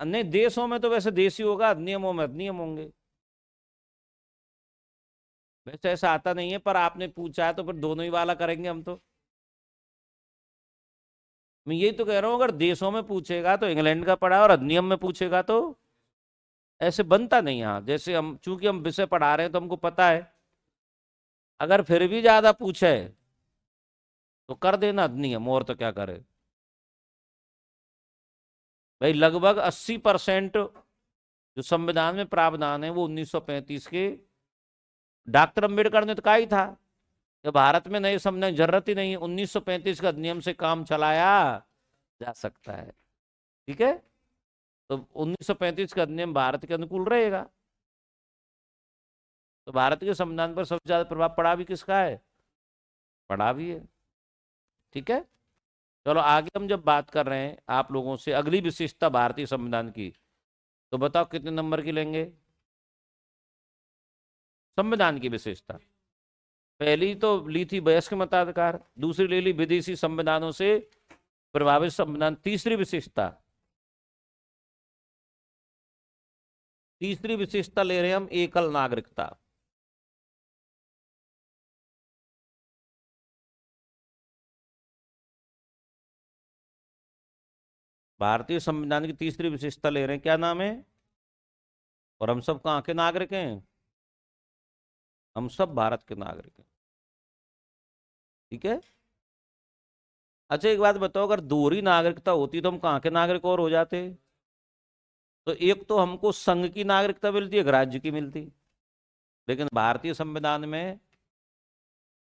नहीं देशों में तो वैसे देशी होगा नियमों में नियम होंगे वैसे ऐसा आता नहीं है पर आपने पूछा है तो फिर दोनों ही वाला करेंगे हम तो मैं यही तो कह रहा हूँ अगर देशों में पूछेगा तो इंग्लैंड का पढ़ा और अधिनियम में पूछेगा तो ऐसे बनता नहीं यहाँ जैसे हम चूंकि हम विषय पढ़ा रहे हैं तो हमको पता है अगर फिर भी ज़्यादा पूछे तो कर देना अधिनियम और तो क्या करे भाई लगभग 80 परसेंट जो संविधान में प्रावधान है वो 1935 के डॉक्टर अम्बेडकर ने तो कहा ही था कि भारत में नहीं समझने जरूरत ही नहीं उन्नीस सौ पैंतीस का नियम से काम चलाया जा सकता है ठीक है तो 1935 का अधिनियम भारत के अनुकूल रहेगा तो भारत के संविधान पर सबसे ज्यादा प्रभाव पड़ा भी किसका है पड़ा भी है ठीक है चलो आगे हम जब बात कर रहे हैं आप लोगों से अगली विशेषता भारतीय संविधान की तो बताओ कितने नंबर की लेंगे संविधान की विशेषता पहली तो ली थी वयस्क मताधिकार दूसरी ले ली विदेशी संविधानों से प्रभावित संविधान तीसरी विशेषता तीसरी विशेषता ले रहे हम एकल नागरिकता भारतीय संविधान की तीसरी विशेषता ले रहे हैं क्या नाम है और हम सब कहा के नागरिक हैं हम सब भारत के नागरिक हैं ठीक है अच्छा एक बात बताओ अगर दोहरी नागरिकता होती तो हम कहाँ के नागरिक और हो जाते तो एक तो हमको संघ की नागरिकता मिलती एक राज्य की मिलती लेकिन भारतीय संविधान में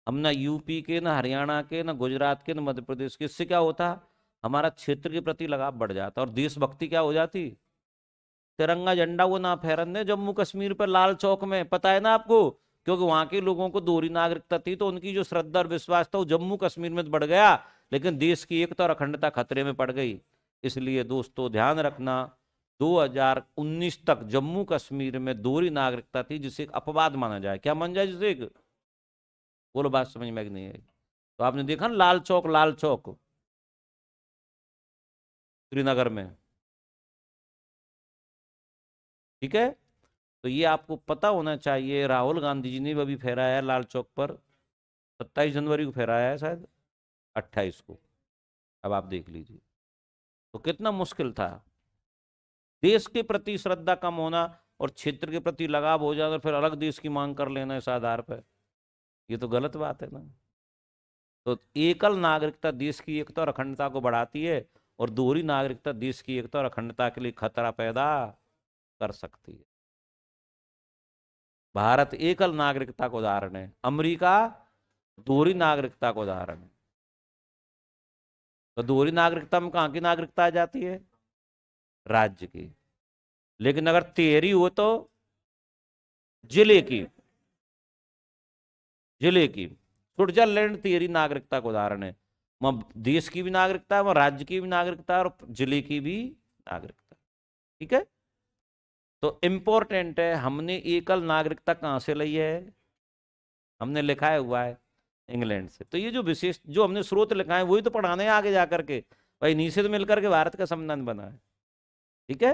हम ना यूपी के ना हरियाणा के ना गुजरात के ना मध्य प्रदेश के इससे क्या होता हमारा क्षेत्र के प्रति लगाव बढ़ जाता और देशभक्ति क्या हो जाती तिरंगा झंडा वो ना फहरन जम्मू कश्मीर पर लाल चौक में पता है ना आपको क्योंकि वहां के लोगों को दोहरी नागरिकता थी तो उनकी जो श्रद्धा और विश्वास था वो जम्मू कश्मीर में बढ़ गया लेकिन देश की एकता और अखंडता खतरे में पड़ गई इसलिए दोस्तों ध्यान रखना 2019 तक जम्मू कश्मीर में दोहरी नागरिकता थी जिसे एक अपवाद माना जाए क्या मान जाए जिसे एक बोलो बात समझ में नहीं आई तो आपने देखा ना लाल चौक लाल चौक श्रीनगर में ठीक है तो ये आपको पता होना चाहिए राहुल गांधी जी ने भी अभी फहराया लाल चौक पर सत्ताईस जनवरी को फहराया है शायद अट्ठाईस को अब आप देख लीजिए तो कितना मुश्किल था देश के प्रति श्रद्धा कम होना और क्षेत्र के प्रति लगाव हो जाना फिर अलग देश की मांग कर लेना इस आधार पर ये तो गलत बात है ना तो एकल नागरिकता देश की एकता और अखंडता को बढ़ाती है और दोहरी नागरिकता देश की एकता और अखंडता के लिए खतरा पैदा कर सकती है भारत एकल नागरिकता का उदाहरण है अमेरिका दोहरी नागरिकता का उदाहरण है तो दोहरी नागरिकता में कहाँ की नागरिकता आ जाती है राज्य की लेकिन अगर तेहरी हो तो जिले की जिले की स्विट्जरलैंड तेहरी नागरिकता का उदाहरण है वह देश की भी नागरिकता है वह राज्य की भी नागरिकता और जिले की भी नागरिकता ठीक है तो इम्पोर्टेंट है हमने एकल नागरिकता कहाँ से ली है हमने लिखाया हुआ है इंग्लैंड से तो ये जो विशेष जो हमने स्रोत लिखा है वही तो पढ़ाने हैं आगे जा करके भाई नीचे तो मिलकर के भारत का संविधान बना है ठीक है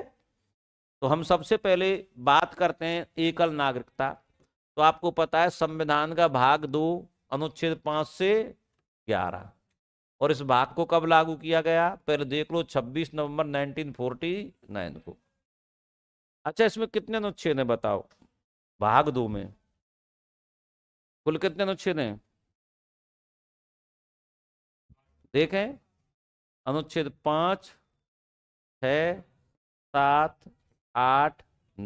तो हम सबसे पहले बात करते हैं एकल नागरिकता तो आपको पता है संविधान का भाग दो अनुच्छेद पाँच से ग्यारह और इस भाग को कब लागू किया गया पहले देख लो छब्बीस नवंबर नाइन को अच्छा इसमें कितने अनुच्छेद हैं बताओ भाग दो में कुल कितने अनुच्छेद हैं देखें अनुच्छेद पांच छ सात आठ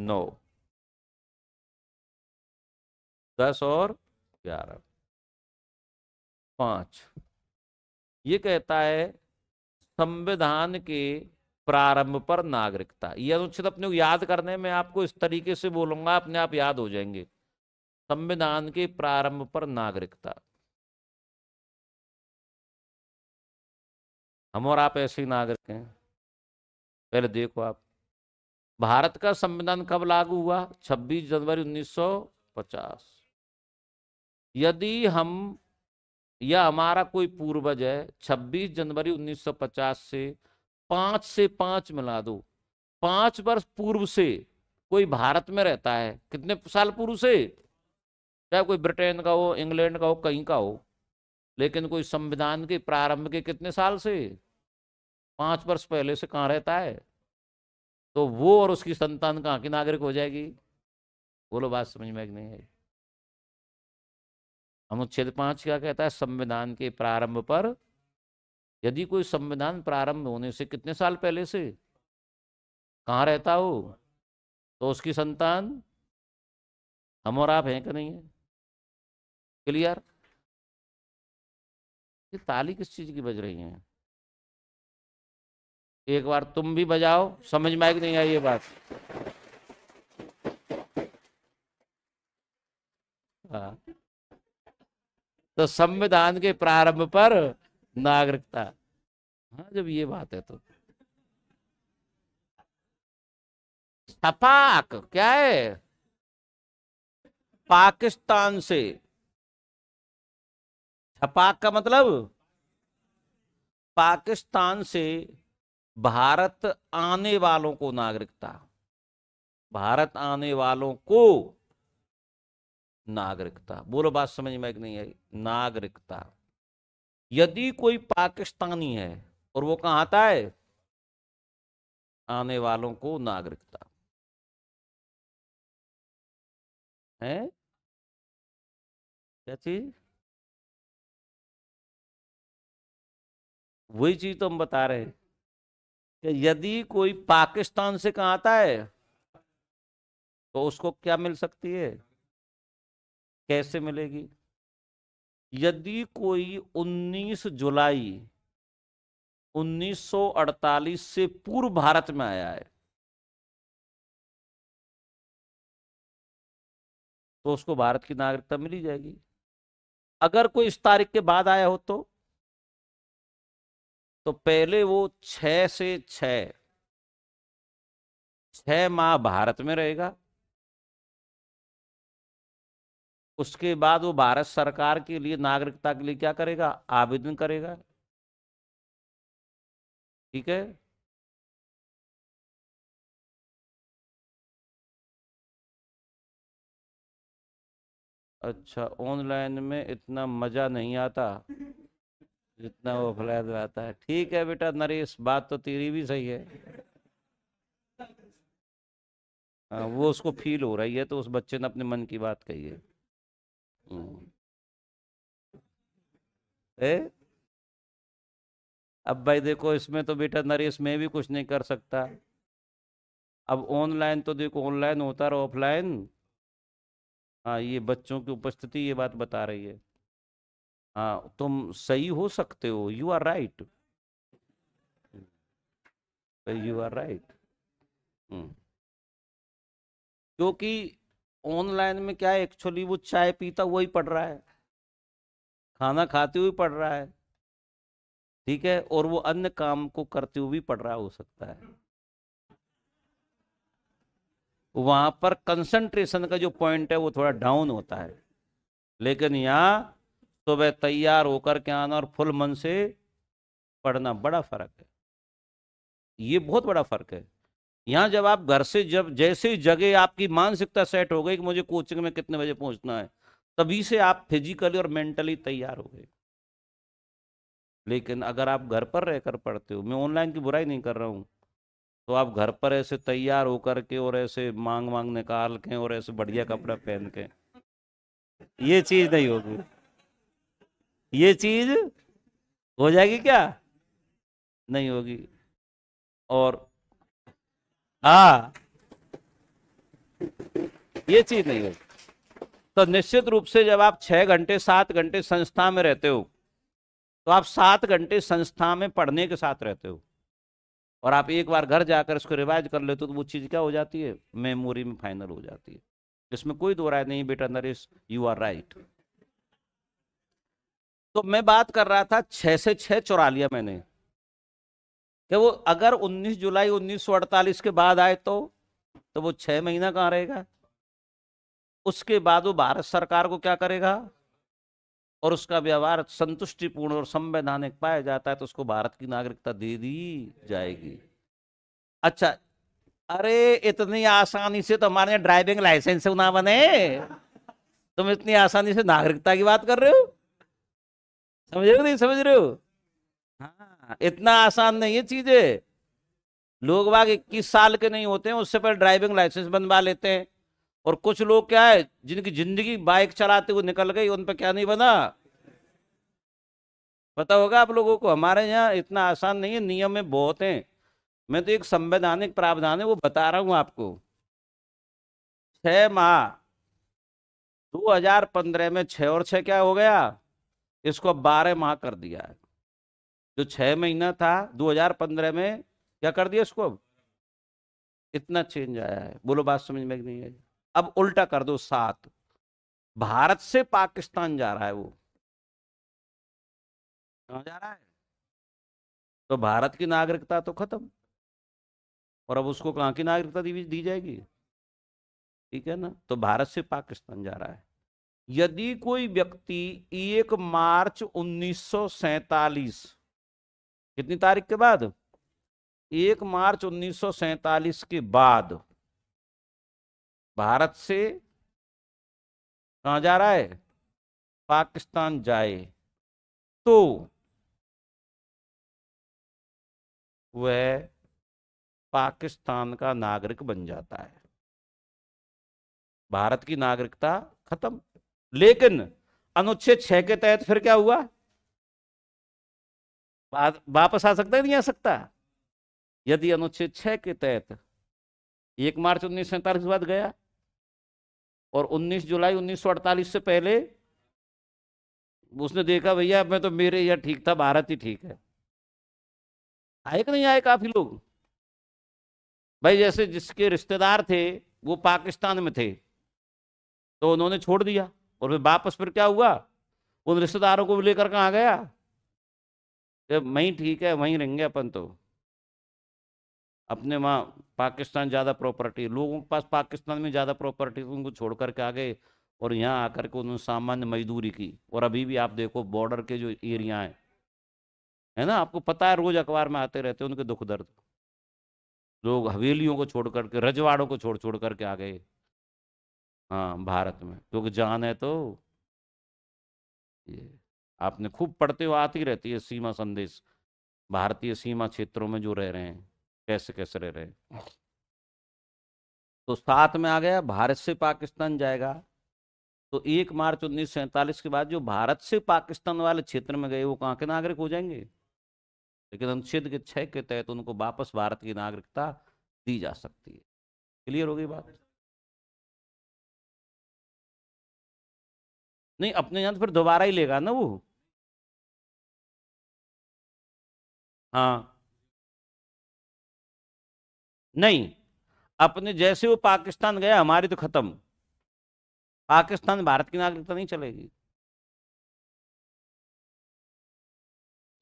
नौ दस और ग्यारह पांच ये कहता है संविधान के प्रारंभ पर नागरिकता ये अनुच्छेद अपने को याद करने में आपको इस तरीके से बोलूंगा अपने आप याद हो जाएंगे संविधान के प्रारंभ पर नागरिकता हम और आप ऐसे नागरिक हैं पहले देखो आप भारत का संविधान कब लागू हुआ 26 जनवरी 1950 यदि हम या हमारा कोई पूर्वज है 26 जनवरी 1950 से पांच से पांच मिला दो पांच वर्ष पूर्व से कोई भारत में रहता है कितने साल पूर्व से चाहे कोई ब्रिटेन का हो इंग्लैंड का हो कहीं का हो लेकिन कोई संविधान के प्रारंभ के कितने साल से पांच वर्ष पहले से कहाँ रहता है तो वो और उसकी संतान कहाँ की नागरिक हो जाएगी बोलो बात समझ में नहीं आई अनुच्छेद पांच क्या कहता है संविधान के प्रारंभ पर यदि कोई संविधान प्रारंभ होने से कितने साल पहले से कहाँ रहता हो तो उसकी संतान हम और आप हैं कि नहीं है क्लियर ये ताली किस चीज़ की बज रही है एक बार तुम भी बजाओ समझ में आएगी नहीं आई ये बात हाँ। तो संविधान के प्रारंभ पर नागरिकता हाँ जब ये बात है तो छपाक क्या है पाकिस्तान से छपाक का मतलब पाकिस्तान से भारत आने वालों को नागरिकता भारत आने वालों को नागरिकता बोलो बात समझ में नहीं आई नागरिकता यदि कोई पाकिस्तानी है और वो कहाँ आता है आने वालों को नागरिकता है क्या चीज वही चीज तो हम बता रहे हैं कि यदि कोई पाकिस्तान से कहा आता है तो उसको क्या मिल सकती है कैसे मिलेगी यदि कोई 19 जुलाई 1948 से पूर्व भारत में आया है तो उसको भारत की नागरिकता मिली जाएगी अगर कोई इस तारीख के बाद आया हो तो तो पहले वो छह से छह माह भारत में रहेगा उसके बाद वो भारत सरकार के लिए नागरिकता के लिए क्या करेगा आवेदन करेगा ठीक है अच्छा ऑनलाइन में इतना मज़ा नहीं आता जितना वो फ्लैद आता है ठीक है बेटा नरेश बात तो तेरी भी सही है आ, हाँ, वो उसको फील हो रही है तो उस बच्चे ने अपने मन की बात कही है Mm. ए? अब भाई देखो इसमें तो बेटा नरेश में भी कुछ नहीं कर सकता अब ऑनलाइन तो देखो ऑनलाइन होता रहा ऑफलाइन हाँ ये बच्चों की उपस्थिति ये बात बता रही है हाँ तुम सही हो सकते हो you are right you are right क्योंकि ऑनलाइन में क्या है एक्चुअली वो चाय पीता वही पढ़ रहा है खाना खाते हुए पढ़ रहा है ठीक है और वो अन्य काम को करते हुए भी पढ़ रहा हो सकता है वहां पर कंसंट्रेशन का जो पॉइंट है वो थोड़ा डाउन होता है लेकिन यहाँ सुबह तो तैयार होकर के आना और फुल मन से पढ़ना बड़ा फर्क है ये बहुत बड़ा फर्क है यहाँ जब आप घर से जब जैसे जगह आपकी मानसिकता सेट हो गई कि मुझे कोचिंग में कितने बजे पहुंचना है तभी से आप फिजिकली और मेंटली तैयार हो गए लेकिन अगर आप घर पर रहकर पढ़ते हो मैं ऑनलाइन की बुराई नहीं कर रहा हूँ तो आप घर पर ऐसे तैयार होकर के और ऐसे मांग मांग निकाल के और ऐसे बढ़िया कपड़ा पहन के ये चीज नहीं होगी ये चीज हो जाएगी क्या नहीं होगी और हा ये चीज नहीं है तो निश्चित रूप से जब आप छह घंटे सात घंटे संस्था में रहते हो तो आप सात घंटे संस्था में पढ़ने के साथ रहते हो और आप एक बार घर जाकर इसको रिवाइज कर लेते हो तो वो चीज़ क्या हो जाती है मेमोरी में फाइनल हो जाती है इसमें कोई दो राय नहीं बेटा नरेश यू आर राइट तो मैं बात कर रहा था छह से छह चौरा लिया मैंने कि वो अगर 19 जुलाई 1948 के बाद आए तो तो वो छः महीना कहाँ रहेगा उसके बाद वो भारत सरकार को क्या करेगा और उसका व्यवहार संतुष्टिपूर्ण और संवैधानिक पाया जाता है तो उसको भारत की नागरिकता दे दी जाएगी अच्छा अरे इतनी आसानी से तो हमारे ड्राइविंग लाइसेंस ना बने तुम इतनी आसानी से नागरिकता की बात कर रहे हो समझ रहे हो नहीं समझ रहे हो हाँ, इतना आसान नहीं है चीजें लोग बाग इक्कीस साल के नहीं होते हैं उससे पहले ड्राइविंग लाइसेंस बनवा लेते हैं और कुछ लोग क्या है जिनकी जिंदगी बाइक चलाते हुए निकल गई उन पर क्या नहीं बना पता होगा आप लोगों को हमारे यहाँ इतना आसान नहीं है नियम में बहुत हैं मैं तो एक संवैधानिक प्रावधान है वो बता रहा हूँ आपको छः माह 2015 में छः और छः क्या हो गया इसको बारह माह कर दिया है जो छह महीना था 2015 में क्या कर दिया उसको अब इतना चेंज आया है बोलो बात समझ में नहीं आई अब उल्टा कर दो सात भारत से पाकिस्तान जा रहा है वो कहा जा रहा है तो भारत की नागरिकता तो खत्म और अब उसको कहाँ की नागरिकता दी, दी जाएगी ठीक है ना तो भारत से पाकिस्तान जा रहा है यदि कोई व्यक्ति एक मार्च उन्नीस कितनी तारीख के बाद एक मार्च उन्नीस के बाद भारत से कहा जा रहा है पाकिस्तान जाए तो वह पाकिस्तान का नागरिक बन जाता है भारत की नागरिकता खत्म लेकिन अनुच्छेद छह के तहत फिर क्या हुआ वापस आ सकता है नहीं आ सकता यदि अनुच्छेद छह के तहत एक मार्च उन्नीस सैंतालीस के बाद गया और 19 जुलाई 1948 से पहले उसने देखा भैया मैं तो मेरे यहाँ ठीक था भारत ही ठीक है आए कि नहीं आए काफी लोग भाई जैसे जिसके रिश्तेदार थे वो पाकिस्तान में थे तो उन्होंने छोड़ दिया और फिर वापस फिर क्या हुआ उन रिश्तेदारों को भी लेकर कहाँ गया जब वहीं ठीक है वहीं रहेंगे अपन तो अपने वहाँ पाकिस्तान ज़्यादा प्रॉपर्टी लोगों के पास पाकिस्तान में ज़्यादा प्रॉपर्टी तो उनको छोड़ करके आ गए और यहाँ आकर के उन्होंने सामान्य मजदूरी की और अभी भी आप देखो बॉर्डर के जो एरिया हैं है ना आपको पता है रोज़ अखबार में आते रहते हैं उनके दुख दर्द लोग हवेलियों को छोड़ करके रजवाड़ों को छोड़ छोड़ करके आ गए हाँ भारत में क्योंकि जान है तो ये आपने खूब पढ़ते हो आती रहती है सीमा संदेश भारतीय सीमा क्षेत्रों में जो रह रहे हैं कैसे कैसे रह रहे हैं तो साथ में आ गया भारत से पाकिस्तान जाएगा तो एक मार्च उन्नीस के बाद जो भारत से पाकिस्तान वाले क्षेत्र में गए वो कहाँ के नागरिक हो जाएंगे लेकिन अनुच्छेद के छः के तहत तो उनको वापस भारत की नागरिकता दी जा सकती है क्लियर हो गई बात नहीं अपने यहाँ तो फिर दोबारा ही लेगा ना वो हाँ नहीं अपने जैसे वो पाकिस्तान गया हमारी तो खत्म पाकिस्तान भारत की नागरिकता नहीं चलेगी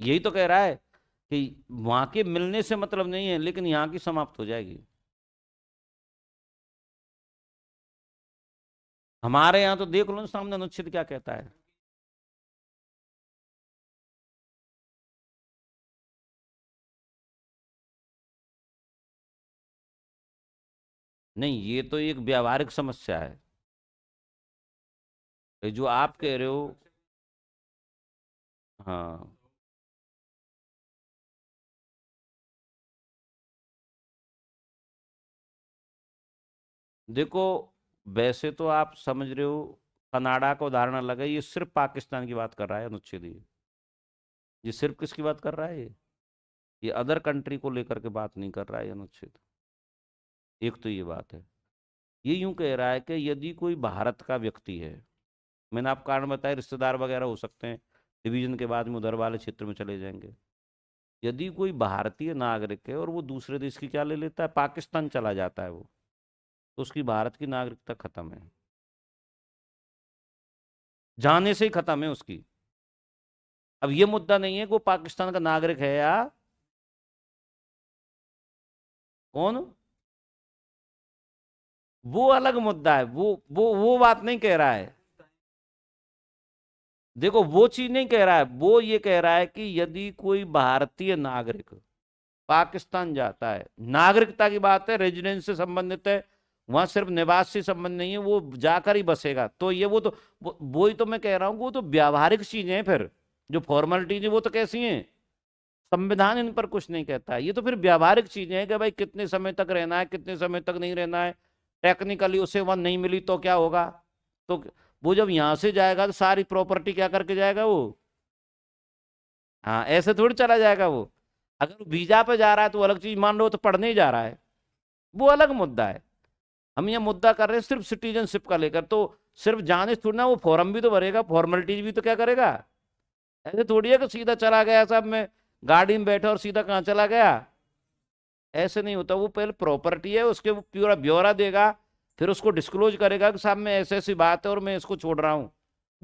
यही तो कह रहा है कि वहां के मिलने से मतलब नहीं है लेकिन यहां की समाप्त हो जाएगी हमारे यहां तो देख लो सामने अनुच्छेद क्या कहता है नहीं ये तो एक व्यावहारिक समस्या है जो आप अच्छा, कह रहे हो अच्छा, अच्छा। हाँ देखो वैसे तो आप समझ रहे हो कनाडा का उदाहरण अलग है ये सिर्फ पाकिस्तान की बात कर रहा है अनुच्छेद ये ये सिर्फ किसकी बात कर रहा है ये ये अदर कंट्री को लेकर के बात नहीं कर रहा है अनुच्छेद एक तो ये बात है ये यूं कह रहा है कि यदि कोई भारत का व्यक्ति है मैंने आप कारण बताया रिश्तेदार वगैरह हो सकते हैं डिवीजन के बाद में उधर वाले क्षेत्र में चले जाएंगे यदि कोई भारतीय नागरिक है और वो दूसरे देश की क्या ले लेता है पाकिस्तान चला जाता है वो तो उसकी भारत की नागरिकता खत्म है जाने से ही खत्म है उसकी अब ये मुद्दा नहीं है कि वो पाकिस्तान का नागरिक है या कौन वो अलग मुद्दा है वो वो वो बात नहीं कह रहा है देखो वो चीज नहीं कह रहा है वो ये कह रहा है कि यदि कोई भारतीय नागरिक पाकिस्तान जाता है नागरिकता की बात है रेजिडेंस से संबंधित है वहां सिर्फ निवास से संबंध नहीं है वो जाकर ही बसेगा तो ये वो तो वो ही तो मैं कह रहा हूँ वो तो व्यावहारिक चीज़ें हैं फिर जो फॉर्मेलिटीज है वो तो कैसी हैं संविधान इन पर कुछ नहीं कहता ये तो फिर व्यावहारिक चीज़ें हैं कि भाई कितने समय तक रहना है कितने समय तक नहीं रहना है टेक्निकली उसे वन नहीं मिली तो क्या होगा तो वो जब यहाँ से जाएगा तो सारी प्रॉपर्टी क्या करके जाएगा वो हाँ ऐसे थोड़ी चला जाएगा वो अगर वो वीजा पे जा रहा है तो अलग चीज़ मान लो तो पढ़ने ही जा रहा है वो अलग मुद्दा है हम ये मुद्दा कर रहे हैं सिर्फ सिटीजनशिप का लेकर तो सिर्फ जाने थोड़ी ना वो फॉर्म भी तो भरेगा फॉर्मेलिटीज भी तो क्या करेगा ऐसे थोड़ी है कि सीधा चला गया साहब मैं गाड़ी में बैठा और सीधा कहाँ चला गया ऐसे नहीं होता वो पहले प्रॉपर्टी है उसके वो पूरा ब्यौरा देगा फिर उसको डिस्क्लोज करेगा कि साहब मैं ऐसे ऐसी बात है और मैं इसको छोड़ रहा हूँ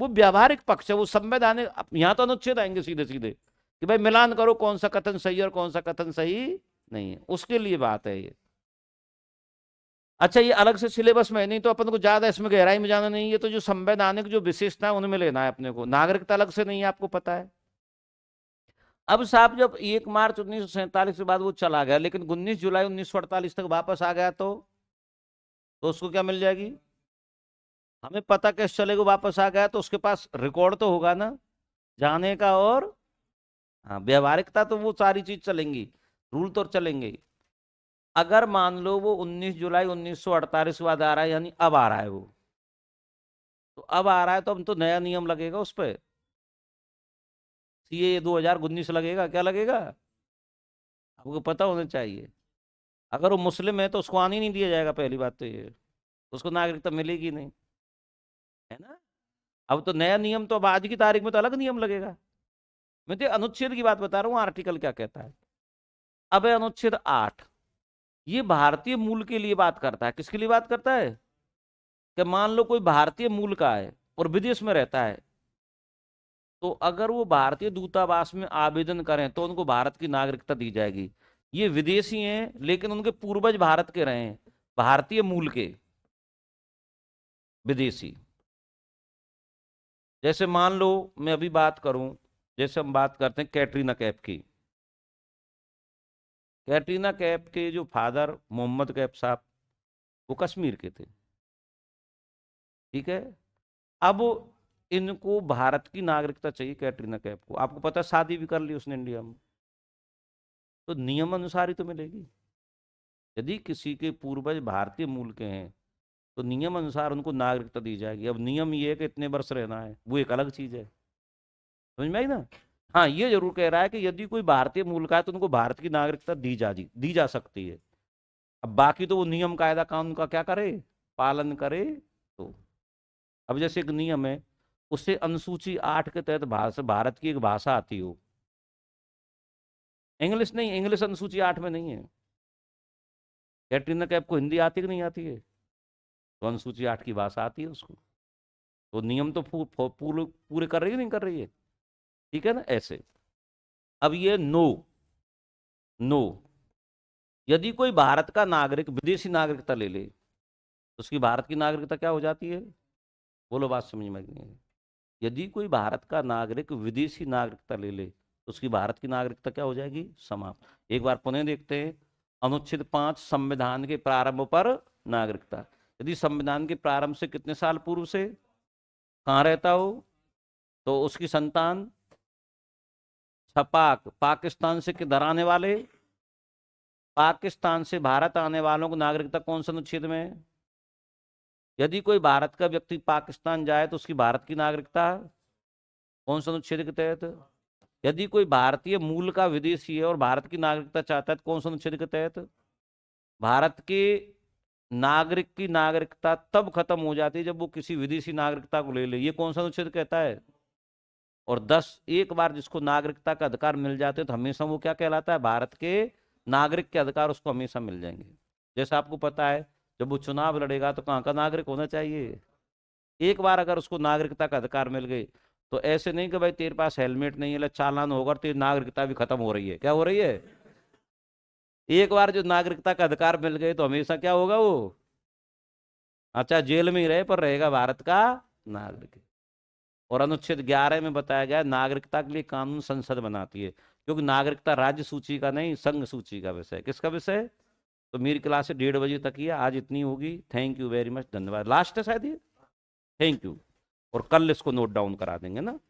वो व्यावहारिक पक्ष है वो संवैधानिक यहाँ तो अनुच्छेद आएंगे सीधे सीधे कि भाई मिलान करो कौन सा कथन सही और कौन सा कथन सही नहीं है उसके लिए बात है ये अच्छा ये अलग से सिलेबस में नहीं तो अपन को ज्यादा इसमें गहराई में जाना नहीं है तो जो संवैधानिक जो विशेषता है उनमें लेना है अपने को नागरिकता अलग से नहीं है आपको पता है अब साहब जब एक मार्च उन्नीस के बाद वो चला गया लेकिन उन्नीस जुलाई उन्नीस तक वापस आ गया तो तो उसको क्या मिल जाएगी हमें पता कैसे चलेगा वापस आ गया तो उसके पास रिकॉर्ड तो होगा ना जाने का और हाँ व्यवहारिकता तो वो सारी चीज़ चलेंगी रूल तो चलेंगे अगर मान लो वो 19 जुलाई 1948 के बाद आ रहा है यानी अब आ रहा है वो तो अब आ रहा है तो हम तो नया नियम लगेगा उस पर तो ये दो हजार उन्नीस लगेगा क्या लगेगा आपको पता होना चाहिए अगर वो मुस्लिम है तो उसको आने नहीं दिया जाएगा पहली बात तो ये उसको नागरिकता मिलेगी नहीं है ना अब तो नया नियम तो अब आज की तारीख में तो अलग नियम लगेगा मैं तो अनुच्छेद की बात बता रहा हूँ आर्टिकल क्या कहता है अब अनुच्छेद आठ ये भारतीय मूल के लिए बात करता है किसके लिए बात करता है कि मान लो कोई भारतीय मूल का है और विदेश में रहता है तो अगर वो भारतीय दूतावास में आवेदन करें तो उनको भारत की नागरिकता दी जाएगी ये विदेशी हैं लेकिन उनके पूर्वज भारत के रहे हैं भारतीय मूल के विदेशी जैसे मान लो मैं अभी बात करूं जैसे हम बात करते हैं कैटरीना कैफ की कैटरीना कैफ के जो फादर मोहम्मद कैफ साहब वो कश्मीर के थे ठीक है अब इनको भारत की नागरिकता चाहिए कैटरीना कैफ को आपको पता शादी भी कर ली उसने इंडिया में तो नियम अनुसार ही तो मिलेगी यदि किसी के पूर्वज भारतीय मूल के हैं तो नियम अनुसार उनको नागरिकता दी जाएगी अब नियम ये है कि इतने वर्ष रहना है वो एक अलग चीज़ है समझ में आई ना हाँ ये जरूर कह रहा है कि यदि कोई भारतीय मूल का है तो उनको भारत की नागरिकता दी जा दी जा सकती है अब बाकी तो वो नियम कायदा कानून का क्या करे पालन करे तो अब जैसे एक नियम है उसे अनुसूची आठ के तहत भाषा भारत की एक भाषा आती हो इंग्लिश नहीं इंग्लिश अनुसूची आठ में नहीं है कैटरीना कैप को हिंदी आती कि नहीं आती है तो अनुसूची आठ की भाषा आती है उसको तो नियम तो पूरे पूरे कर रही है नहीं कर रही है ठीक है ना ऐसे अब ये नो नो यदि कोई भारत का नागरिक विदेशी नागरिकता ले ले तो उसकी भारत की नागरिकता क्या हो जाती है बोलो बात समझ में नहीं यदि कोई भारत का नागरिक विदेशी नागरिकता ले ले तो उसकी भारत की नागरिकता क्या हो जाएगी समाप्त एक बार पुनः देखते हैं अनुच्छेद पांच संविधान के प्रारंभ पर नागरिकता यदि संविधान के प्रारंभ से कितने साल पूर्व से कहाँ रहता हो तो उसकी संतान छपाक अच्छा, पाकिस्तान से किधर आने वाले पाकिस्तान से भारत आने वालों को नागरिकता कौन से अनुच्छेद में यदि कोई भारत का व्यक्ति पाकिस्तान जाए तो उसकी भारत की नागरिकता कौन सा अनुच्छेद के तहत यदि कोई भारतीय मूल का विदेशी है और भारत की नागरिकता चाहता है तो कौन सा अनुच्छेद के तहत भारत के नागरिक की नागरिकता तब खत्म हो जाती है जब वो किसी विदेशी नागरिकता को ले ले ये कौन सा अनुच्छेद कहता है और दस एक बार जिसको नागरिकता का अधिकार मिल जाते तो हमेशा वो क्या कहलाता है भारत के नागरिक के अधिकार उसको हमेशा मिल जाएंगे जैसा आपको पता है जब वो चुनाव लड़ेगा तो कहाँ का नागरिक होना चाहिए एक बार अगर उसको नागरिकता का अधिकार मिल गई तो ऐसे नहीं कि भाई तेरे पास हेलमेट नहीं है चालान होगा तेरी नागरिकता भी खत्म हो रही है क्या हो रही है एक बार जो नागरिकता का अधिकार मिल गए तो हमेशा क्या होगा वो अच्छा जेल में ही रहे पर रहेगा भारत का नागरिक और अनुच्छेद ग्यारह में बताया गया नागरिकता के लिए कानून संसद बनाती है क्योंकि नागरिकता राज्य सूची का नहीं संघ सूची का विषय किसका विषय तो मेरी क्लास है डेढ़ बजे तक ही है आज इतनी होगी थैंक यू वेरी मच धन्यवाद लास्ट है शायद ये थैंक यू और कल इसको नोट डाउन करा देंगे ना